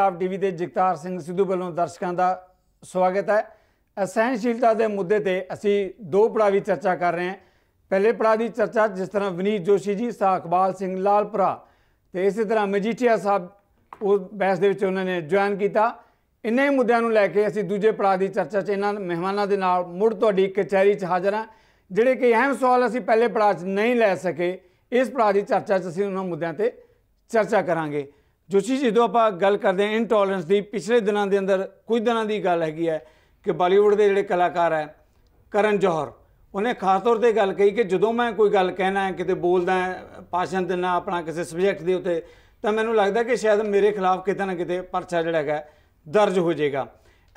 Punjab TV ਦੇ ਜਗਤਾਰ ਸਿੰਘ ਸਿੱਧੂ ਵੱਲੋਂ ਦਰਸ਼ਕਾਂ ਦਾ ਸਵਾਗਤ ਹੈ ਅਸਹਿਣਸ਼ੀਲਤਾ ਦੇ ਮੁੱਦੇ ਤੇ ਅਸੀਂ ਦੋ ਪੜਾਅ ਵੀ ਚਰਚਾ ਕਰ ਰਹੇ ਹਾਂ ਪਹਿਲੇ ਪੜਾਅ ਦੀ ਚਰਚਾ ਜਿਸ ਤਰ੍ਹਾਂ ਵਿਨੀਤ ਜੋਸ਼ੀ ਜੀ ਸਾਖਬਾਲ ਸਿੰਘ ਲਾਲਪੁਰਾ ਤੇ ਇਸੇ ਤਰ੍ਹਾਂ ਮਜੀਠੀਆ ਸਾਹਿਬ ਉਹ ਬੈਸ ਦੇ ਵਿੱਚ ਉਹਨਾਂ ਨੇ ਜੁਆਇਨ ਕੀਤਾ ਇੰਨੇ ਹੀ ਮੁੱਦਿਆਂ ਨੂੰ ਲੈ ਕੇ ਅਸੀਂ ਦੂਜੇ ਪੜਾਅ ਦੀ ਚਰਚਾ 'ਚ ਇਹਨਾਂ ਮਹਿਮਾਨਾਂ ਦੇ ਨਾਲ ਮੁੜ ਤੁਹਾਡੀ ਕਚਹਿਰੀ 'ਚ ਹਾਜ਼ਰ ਹਾਂ ਜਿਹੜੇ ਕਿ ਅਹਿਮ ਸਵਾਲ ਅਸੀਂ ਪਹਿਲੇ ਪੜਾਅ 'ਚ ਨਹੀਂ ਲੈ ਸਕੇ ਇਸ ਪੜਾਅ ਦੀ ਚਰਚਾ 'ਚ ਅਸੀਂ ਉਹਨਾਂ ਮੁੱਦਿਆਂ ਤੇ ਚਰਚਾ ਕਰਾਂਗੇ ਜੋਸ਼ੀ ਜੀ ਜਦੋਂ ਆਪਾਂ ਗੱਲ ਕਰਦੇ ਹਾਂ ਇਨਟੋਲਰੈਂਸ ਦੀ ਪਿਛਲੇ ਦਿਨਾਂ ਦੇ ਅੰਦਰ ਕੁਝ ਦਿਨਾਂ ਦੀ ਗੱਲ ਹੈਗੀ ਹੈ ਕਿ ਬਾਲੀਵੁੱਡ ਦੇ ਜਿਹੜੇ ਕਲਾਕਾਰ ਹੈ ਕਰਨ ਜੋਹਰ ਉਹਨੇ ਖਾਸ ਤੌਰ ਤੇ ਗੱਲ ਕਹੀ ਕਿ ਜਦੋਂ ਮੈਂ ਕੋਈ ਗੱਲ ਕਹਿਣਾ ਹੈ ਕਿਤੇ ਬੋਲਦਾ ਦੇ ਨਾਲ ਆਪਣਾ ਕਿਸੇ ਸਬਜੈਕਟ ਦੇ ਉੱਤੇ ਤਾਂ ਮੈਨੂੰ ਲੱਗਦਾ ਕਿ ਸ਼ਾਇਦ ਮੇਰੇ ਖਿਲਾਫ ਕਿਤੇ ਨਾ ਕਿਤੇ ਪਰਚਾ ਜਿਹੜਾ ਹੈਗਾ ਦਰਜ ਹੋ ਜਾਏਗਾ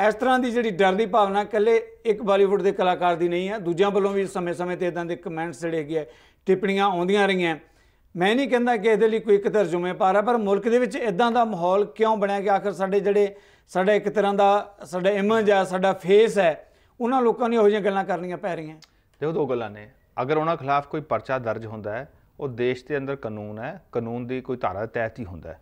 ਇਸ ਤਰ੍ਹਾਂ ਦੀ ਜਿਹੜੀ ਡਰ ਦੀ ਭਾਵਨਾ ਇਕੱਲੇ ਇੱਕ ਬਾਲੀਵੁੱਡ ਦੇ ਕਲਾਕਾਰ ਦੀ ਨਹੀਂ ਹੈ ਦੂਜਿਆਂ ਵੱਲੋਂ ਵੀ ਸਮੇਂ-ਸਮੇਂ ਤੇ ਇਦਾਂ ਦੇ ਕਮੈਂਟਸ ਜਿਹੜੇ ਹੈਗੇ ਟਿੱਪਣੀਆਂ ਆਉਂਦੀਆਂ ਰਹੀਆਂ ਮੈਂ ਨਹੀਂ ਕਹਿੰਦਾ ਕਿ ਇਹਦੇ ਲਈ ਕੋਈ ਇੱਕ ਤਰ੍ਹਾਂ ਜ਼ਿੰਮੇਵਾਰ ਹੈ ਪਰ ਮੁਲਕ ਦੇ ਵਿੱਚ ਇਦਾਂ ਦਾ ਮਾਹੌਲ ਕਿਉਂ ਬਣਿਆ ਕਿ ਆਖਰ ਸਾਡੇ ਜਿਹੜੇ ਸਾਡਾ ਇੱਕ ਤਰ੍ਹਾਂ ਦਾ ਸਾਡਾ ਇਮੇਜ ਹੈ ਸਾਡਾ ਫੇਸ ਹੈ ਉਹਨਾਂ ਲੋਕਾਂ ਨੇ ਉਹ ਜਿਹੀਆਂ ਗੱਲਾਂ ਕਰਨੀਆਂ ਪੈ ਰਹੀਆਂ ਦੇਖੋ ਦੋ ਗੱਲਾਂ ਨੇ ਅਗਰ ਉਹਨਾਂ ਖਿਲਾਫ ਕੋਈ ਪਰਚਾ ਦਰਜ ਹੁੰਦਾ ਹੈ ਉਹ ਦੇਸ਼ ਦੇ ਅੰਦਰ ਕਾਨੂੰਨ ਹੈ ਕਾਨੂੰਨ ਦੀ ਕੋਈ ਧਾਰਾ ਤਹਿਤ ਹੀ ਹੁੰਦਾ ਹੈ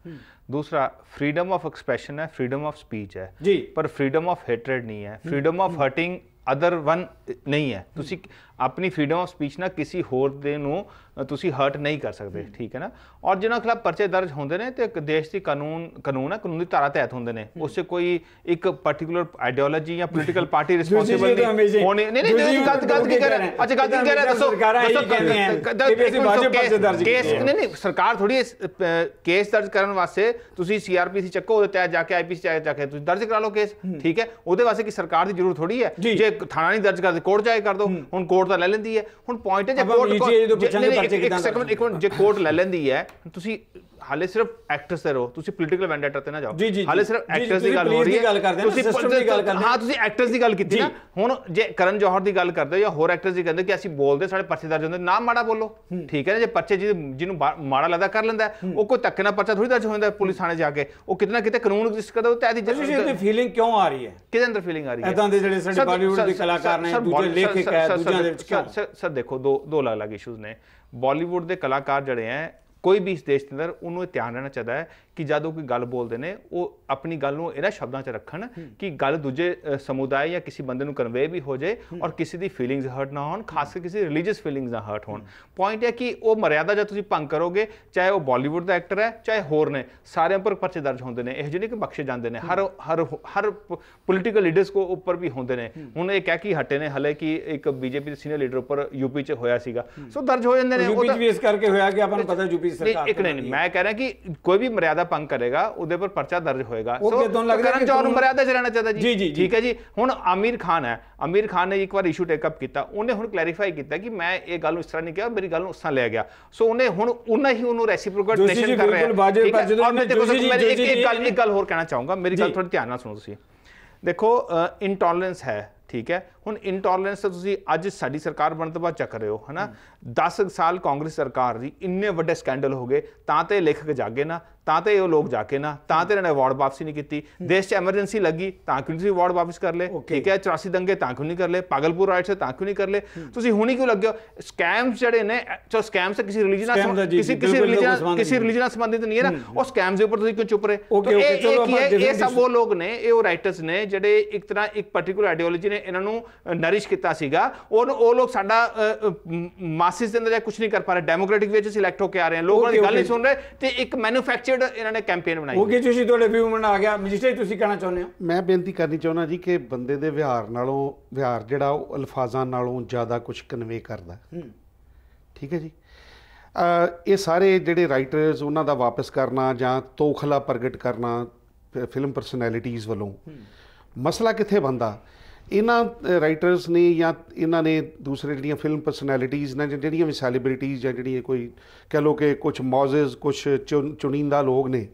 ਦੂਸਰਾ ਫਰੀडम ਆਫ ਐਕਸਪ੍ਰੈਸ਼ਨ ਹੈ ਫਰੀडम ਆਫ ਸਪੀਚ ਹੈ ਪਰ ਫਰੀडम ਆਫ ਹੇਟਰਡ ਨਹੀਂ ਹੈ freedom of hurting other one ਨਹੀਂ ਹੈ ਤੁਸੀਂ ਆਪਣੀ ਫਰੀडम ਆਫ ਸਪੀਚ ਨਾਲ ਕਿਸੇ ਹੋਰ ਦੇ ਨੂੰ ਤੁਸੀਂ ਹਰਟ ਨਹੀਂ ਕਰ ਸਕਦੇ ਠੀਕ ਹੈ ਨਾ ਔਰ ਜਿਨ੍ਹਾਂ ਖਿਲਾਫ ਪਰਚੇ ਦਰਜ ਹੁੰਦੇ ਨੇ ਤੇ ਇੱਕ ਦੇਸ਼ ਦੀ ਕਾਨੂੰਨ ਕਾਨੂੰਨ ਹੈ ਕਾਨੂੰਨੀ ਧਾਰਾ ਤਹਿਤ ਹੁੰਦੇ ਨੇ ਉਸ 'ਚ ਕੋਈ ਇੱਕ ਪਾਰਟਿਕੂਲਰ ਆਈਡੀਓਲੋਜੀ ਜਾਂ ਪੋਲੀਟੀਕਲ ਪਾਰਟੀ ਰਿਸਪੌਂਸਿਬਲ ਨਹੀਂ ਹੋਣੀ ਨਹੀਂ ਨਹੀਂ ਤੁਸੀਂ ਗਲਤ ਗਲਤ ਕੀ ਕਰ ਰਹੇ ਅੱਛਾ ਗਲਤ ਕੀ ਕਰ ਰਹੇ ਦੱਸੋ ਸਰਕਾਰਾਂ ਇਹ ਕਹਿੰਦੇ ਹੈ ਕਿ ਅਸੀਂ ਵਾਜਬ ਪਰਚੇ ਦਰਜ ਕੇਸ ਨਹੀਂ ਨਹੀਂ ਸਰਕਾਰ ਥੋੜੀ ਕੇਸ ਦਰਜ ਕਰਨ ਵਾਸਤੇ ਤੁਸੀਂ ਸੀਆਰਪੀਸੀ ਚੱਕੋ ਉਹਦੇ ਤਹਿਤ ਜਾ ਕੇ ਆਈਪੀਸੀ ਚਾਹੇ ਜਾ ਕੇ ਤੁਸੀਂ ਦਰਜ ਕਰਾ ਲਓ ਕੇਸ ਠੀਕ ਹੈ ਉਹਦੇ ਵਾਸਤੇ ਕਿ ਸਰਕਾਰ ਦੀ ਜ਼ਰੂਰਤ ਥੋੜੀ ਹੈ ਜੇ ਥਾਣਾ ਨਹੀਂ ਦਰਜ ਕਰਦੇ ਕੋਰਟ ਜਾਏ ਕਰ ਦੋ ਹੁਣ ਕੋਰਟ ਤਾਂ ਲੈ ਲੈਂਦੀ ਹੈ ਹੁਣ ਪੁਆਇੰਟ ਹੈ ਜੇ ਕੋਰਟ ਇੱਕ ਸੈਕਿੰਡ ਇੱਕ ਮਿੰਟ ਜੇ ਕੋਰਟ ਲੈ ਲੈਂਦੀ ਹੈ ਤੁਸੀਂ ਹਾਲੇ ਸਿਰਫ ਐਕਟਰਸ ਤੇ ਰਹੋ ਤੁਸੀਂ ਪੋਲੀਟੀਕਲ ਵੈਂਡੇਟਾ ਤੇ ਨਾ ਜਾਓ ਹਾਲੇ ਸਿਰਫ ਐਕਟਰਸ ਦੀ ਗੱਲ ਹੋ ਰਹੀ ਹੈ ਤੁਸੀਂ ਸਿਸਟਮ ਦੀ ਗੱਲ ਕਰਦੇ ਹਾਂ ਤੁਸੀਂ ਐਕਟਰਸ ਦੀ ਗੱਲ ਕੀਤੀ ਨਾ ਹੁਣ ਜੇ ਕਰਨ ਜੋਹਰ ਦੀ ਗੱਲ ਕਰਦੇ ਹੋ ਜਾਂ ਹੋਰ ਐਕਟਰਸ ਦੀ ਕਹਿੰਦੇ ਕਿ ਅਸੀਂ ਬੋਲਦੇ ਸਾਡੇ ਪਰਚੇ ਦਰਜ ਹੁੰਦੇ ਨਾ ਮਾੜਾ ਬੋਲੋ ਠੀਕ ਹੈ ਨਾ ਜੇ ਪਰਚੇ ਜਿਹਨੂੰ ਮਾੜਾ ਲੱਗਦਾ ਕਰ ਲੈਂਦਾ ਉਹ ਕੋਈ ਤੱਕ ਨਾ ਪਰਚਾ ਥੋੜੀ ਦਰਜ ਹੋ ਜਾਂਦਾ ਪੁਲਿਸ ਥਾਣੇ ਜਾ ਕੇ ਉਹ ਕਿਤਨਾ ਕਿਤੇ ਕਾਨੂੰਨ ਐਗਜ਼ਿਸਟ ਕਰਦਾ ਉਹ ਤੇ ਆਦੀ ਜਿਹੜੀ ਇਹਦੀ ਫੀਲਿੰਗ ਕਿਉਂ ਆ ਰਹੀ ਹੈ ਕਿਹਦੇ ਅੰਦਰ ਫੀਲਿੰਗ ਆ ਰਹੀ ਹੈ ਇਦਾਂ ਦੇ ਜਿਹੜੇ ਸਾਡੇ ਬਾਲੀਵੁੱਡ ਦੇ ਕਲਾਕਾਰ ਨੇ ਦੂਜੇ ਲੇਖਕ ਹੈ ਦੂਜਿਆਂ ਦੇ ਵਿੱਚ ਕਿਉਂ ਸਰ ਦੇਖੋ ਦੋ ਦੋ ਅਲੱਗ-ਅਲੱਗ ਇਸ਼ੂਜ਼ ਨੇ ਬਾਲੀਵੁੱਡ ਦੇ ਕਲਾਕਾਰ ਜਿਹੜੇ ਆ ਕੋਈ ਵੀ ਇਸ ਦੇਸ਼ ਦੇ ਅੰਦਰ ਉਹਨੂੰ ਧਿਆਨ ਰੱਖਣਾ ਚਾਹੀਦਾ ਹੈ ਕਿ ਜਦ ਉਹ ਕੋਈ ਗੱਲ ਬੋਲਦੇ ਨੇ ਉਹ ਆਪਣੀ ਗੱਲ ਨੂੰ ਇਹਨਾਂ ਸ਼ਬਦਾਂ 'ਚ ਰੱਖਣ ਕਿ ਗੱਲ ਦੂਜੇ ਸਮੁਦਾਇ ਜਾਂ ਕਿਸੇ ਬੰਦੇ ਨੂੰ ਕਨਵੇ ਵੀ ਹੋ ਜਾਏ ਔਰ ਕਿਸੇ ਦੀ ਫੀਲਿੰਗਸ ਹਰਟ ਨਾ ਹੋਣ ਖਾਸ ਕਰਕੇ ਕਿਸੇ ਰਿਲੀਜੀਅਸ ਫੀਲਿੰਗਸ ਨਾ ਹਰਟ ਹੋਣ ਪੁਆਇੰਟ ਹੈ ਕਿ ਉਹ ਮਰਿਆਦਾ ਜਦ ਤੁਸੀਂ ਭੰਗ ਕਰੋਗੇ ਚਾਹੇ ਉਹ ਬਾਲੀਵੁੱਡ ਦਾ ਐਕਟਰ ਹੈ ਚਾਹੇ ਹੋਰ ਨੇ ਸਾਰਿਆਂ ਪਰ ਪਰਚੇ ਦਰਜ ਹੁੰਦੇ ਨੇ ਇਹ ਜਿਹੜੇ ਕਿ ਬਖਸ਼ੇ ਜਾਂਦੇ ਨੇ ਹਰ ਹਰ ਹਰ ਪੋਲੀਟੀਕਲ ਲੀਡਰਸ ਕੋ ਉੱਪਰ ਵੀ ਹੁੰਦੇ ਨੇ ਹੁਣ ਇਹ ਕਹਿ ਕੀ ਹਟੇ ਨੇ ਹਲੇ ਕਿ ਇੱਕ ਬੀਜੇਪੀ ਦੇ ਸੀਨੀਅਰ ਲੀਡਰ ਉੱਪਰ ਯੂਪੀ 'ਚ ਹੋਇਆ ਸੀਗਾ ਸੋ ਦਰਜ ਹੋ ਜਾਂਦੇ ਨੇ ਉਹ ਯੂਪੀ 'ਚ ਵੀ ਇਸ ਕਰਕੇ ਹੋਇਆ ਕਿ ਆਪਾਂ ਨੂੰ ਪਤਾ ਯੂਪੀ ਸਰਕਾਰ ਇੱਕ ਨਹੀਂ ਮੈਂ ਕਹਿ ਰਿਹਾ ਕਿ ਕੋਈ ਵੀ ਮਰਿਆਦਾ ਭੰਗ ਕਰੇਗਾ ਉਹਦੇ ਉੱਪਰ ਪਰਚਾ ਦਰਜ ਹੋਏਗਾ ਸੋ ਕਰਨ ਜੌਹਰ ਨੂੰ ਮਰਿਆਦਾ ਚ ਰਹਿਣਾ ਚਾਹਦਾ ਜੀ ਠੀਕ ਹੈ ਜੀ ਹੁਣ ਆਮਿਰ ਖਾਨ ਹੈ ਆਮਿਰ ਖਾਨ ਨੇ ਇੱਕ ਵਾਰ ਇਸ਼ੂ ਟੇਕ ਅਪ ਕੀਤਾ ਉਹਨੇ ਹੁਣ ਕਲੈਰੀਫਾਈ ਕੀਤਾ ਕਿ ਮੈਂ ਇਹ ਗੱਲ ਨੂੰ ਇਸ ਤਰ੍ਹਾਂ ਨਹੀਂ ਕਿਹਾ ਮੇਰੀ ਗੱਲ ਨੂੰ ਉਸਾਂ ਲੈ ਗਿਆ ਸੋ ਉਹਨੇ ਹੁਣ ਉਹਨਾਂ ਹੀ ਉਹਨੂੰ ਰੈਸੀਪ੍ਰੋਕੇਟ ਨੇਸ਼ਨ ਕਰ ਰਿਹਾ ਠੀਕ ਹੈ ਔਰ ਮੈਂ ਦੇਖੋ ਮੈਂ ਇੱਕ ਇੱਕ ਗੱਲ ਇੱਕ ਗੱਲ ਹੋਰ ਕਹਿਣਾ ਚਾਹੂੰਗਾ ਮੇਰੀ ਗੱਲ ਥੋੜੀ ਧਿਆਨ ਨਾਲ ਸੁਣੋ ਤੁਸੀਂ ਦੇਖੋ ਇਨਟੋਲਰੈਂਸ ਹੈ ਠੀਕ ਹੈ ਹੁਣ ਇਨਟੋਲਰੈਂਸ ਤੁਸੀਂ ਅੱਜ ਸਾਡੀ ਸਰਕਾਰ ਬਣਨ ਤੋਂ ਬਾਅਦ ਚੱਕ ਰਹੇ ਹੋ ਹਨਾ 10 ਸਾਲ ਕਾਂਗਰਸ ਸਰਕਾਰ ਦੀ ਇੰਨੇ ਵੱਡੇ ਸਕੈਂਡਲ ਹੋ ਗਏ ਤਾਂ ਤੇ ਲੇਖਕ ਜਾਗੇ ਨਾ ਤਾਂ ਤੇ ਉਹ ਲੋਕ ਜਾ ਕੇ ਨਾ ਤਾਂ ਤੇ ਇਹਨਾਂ ਨੇ ਅਵਾਰਡ ਵਾਪਸੀ ਨਹੀਂ ਕੀਤੀ ਦੇਸ਼ 'ਚ ਐਮਰਜੈਂਸੀ ਲੱਗੀ ਤਾਂ ਕਿਉਂ ਤੁਸੀਂ ਅਵਾਰਡ ਵਾਪਸ ਕਰ ਲਏ ਠੀਕ ਹੈ 84 ਦੰਗੇ ਤਾਂ ਕਿਉਂ ਨਹੀਂ ਕਰ ਲਏ ਪਾਗਲਪੁਰ ਰਾਈਟ ਸੇ ਤਾਂ ਕਿਉਂ ਨਹੀਂ ਕਰ ਲਏ ਤੁਸੀਂ ਹੁਣੀ ਕਿਉਂ ਲੱਗਿਓ ਸਕੈਮਸ ਜਿਹੜੇ ਨੇ ਚੋ ਸਕੈਮਸ ਤਾਂ ਕਿਸੇ ਰਿਲੀਜੀਅਨ ਨਾਲ ਕਿਸੇ ਕਿਸੇ ਰਿਲੀਜੀਅਨ ਕਿਸੇ ਰਿਲੀਜੀਅਨ ਨਾਲ ਸੰਬੰਧਿਤ ਨਹੀਂ ਹੈ ਨਾ ਉਹ ਸਕੈਮਸ ਦੇ ਉੱਪਰ ਤੁਸੀਂ ਕਿਉਂ ਚੁੱਪ ਰਹੇ ਓਕੇ ਓਕੇ ਕੀ ਹੈ ਇਹ ਸਭ ਉਹ ਲੋਕ ਨੇ ਇਹ ਉਹ ਰਾਈਟਰਸ ਨੇ ਜਿਹੜੇ ਇੱਕ ਤਰ੍ਹਾਂ ਇੱਕ ਪਾਰਟਿਕੂਲਰ ਆਈਡੀਓਲੋਜੀ ਨੇ ਇਹਨਾਂ ਨੂੰ ਨਰਿਸ਼ ਕੀਤਾ ਸੀਗਾ ਉਹ ਉਹ ਲੋਕ ਸਾਡਾ ਮਾਸਿਸ ਦੇ ਅੰਦਰ ਕੁਝ ਨਹੀਂ ਕਰ ਪਾ ਰਹੇ ਡੈਮੋਕ੍ਰੈਟਿਕ ਵਿੱਚ ਸਿਲੈਕਟ ਹੋ ਕੇ ਆ ਰਹੇ ਹਨ ਲੋਕਾਂ ਦੀ ਗੱਲ ਨਹੀਂ ਸੁਣ ਰਹੇ ਤੇ ਇੱਕ ਮੈਨੂਫੈਕਚਰ ਸਟਰਕਚਰਡ ਇਹਨਾਂ ਨੇ ਕੈਂਪੇਨ ਬਣਾਈ ਉਹ ਗਈ ਤੁਸੀਂ ਤੁਹਾਡੇ ਵਿਊ ਮਨ ਆ ਗਿਆ ਮਜਿਸਟਰੇਟ ਤੁਸੀਂ ਕਹਿਣਾ ਚਾਹੁੰਦੇ ਹੋ ਮੈਂ ਬੇਨਤੀ ਕਰਨੀ ਚਾਹੁੰਦਾ ਜੀ ਕਿ ਬੰਦੇ ਦੇ ਵਿਹਾਰ ਨਾਲੋਂ ਵਿਹਾਰ ਜਿਹੜਾ ਉਹ ਅਲਫਾਜ਼ਾਂ ਨਾਲੋਂ ਜ਼ਿਆਦਾ ਕੁਝ ਕਨਵੇ ਕਰਦਾ ਠੀਕ ਹੈ ਜੀ ਇਹ ਸਾਰੇ ਜਿਹੜੇ ਰਾਈਟਰਸ ਉਹਨਾਂ ਦਾ ਵਾਪਸ ਕਰਨਾ ਜਾਂ ਤੋਖਲਾ ਪ੍ਰਗਟ ਕਰਨਾ ਫਿਲਮ ਪਰਸਨੈਲਿਟੀਆਂ ਵੱਲੋਂ ਮਸਲਾ ਕਿੱਥੇ ਬੰਦਾ ਇਹਨਾਂ ਰਾਈਟਰਸ ਨੇ ਜਾਂ ਇਹਨਾਂ ਨੇ ਦੂਸਰੇ ਜਿਹੜੀਆਂ ਫਿਲਮ ਪਰਸਨੈਲਿਟੀਆਂ ਨੇ ਜਿਹੜੀਆਂ ਵੀ ਸੈਲੀਬ੍ਰਿਟੀਜ਼ ਜਾਂ ਜਿਹੜੀ ਕੋਈ ਕਹ ਲੋ ਕਿ ਕੁਝ ਮੌਜ਼ਸ ਕੁਝ ਚੁਣੀਂਦਾ ਲੋਕ ਨੇ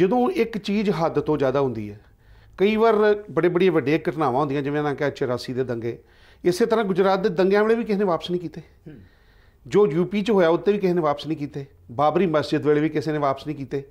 ਜਦੋਂ ਇੱਕ ਚੀਜ਼ ਹੱਦ ਤੋਂ ਜ਼ਿਆਦਾ ਹੁੰਦੀ ਹੈ ਕਈ ਵਾਰ ਬੜੇ ਬੜੇ ਵੱਡੇ ਘਟਨਾਵਾਂ ਹੁੰਦੀਆਂ ਜਿਵੇਂ ਨਾ ਕਿ 84 ਦੇ ਦੰਗੇ ਇਸੇ ਤਰ੍ਹਾਂ ਗੁਜਰਾਤ ਦੇ ਦੰਗਿਆਂ ਵੇਲੇ ਵੀ ਕਿਸੇ ਨੇ ਵਾਪਸ ਨਹੀਂ ਕੀਤੇ ਜੋ ਯੂਪੀ 'ਚ ਹੋਇਆ ਉੱਤੇ ਵੀ ਕਿਸੇ ਨੇ ਵਾਪਸ ਨਹੀਂ ਕੀਤੇ ਬਾਬਰੀ ਮਸਜਿਦ ਵੇਲੇ ਵੀ ਕਿਸੇ ਨੇ ਵਾਪਸ ਨਹੀਂ ਕੀਤੇ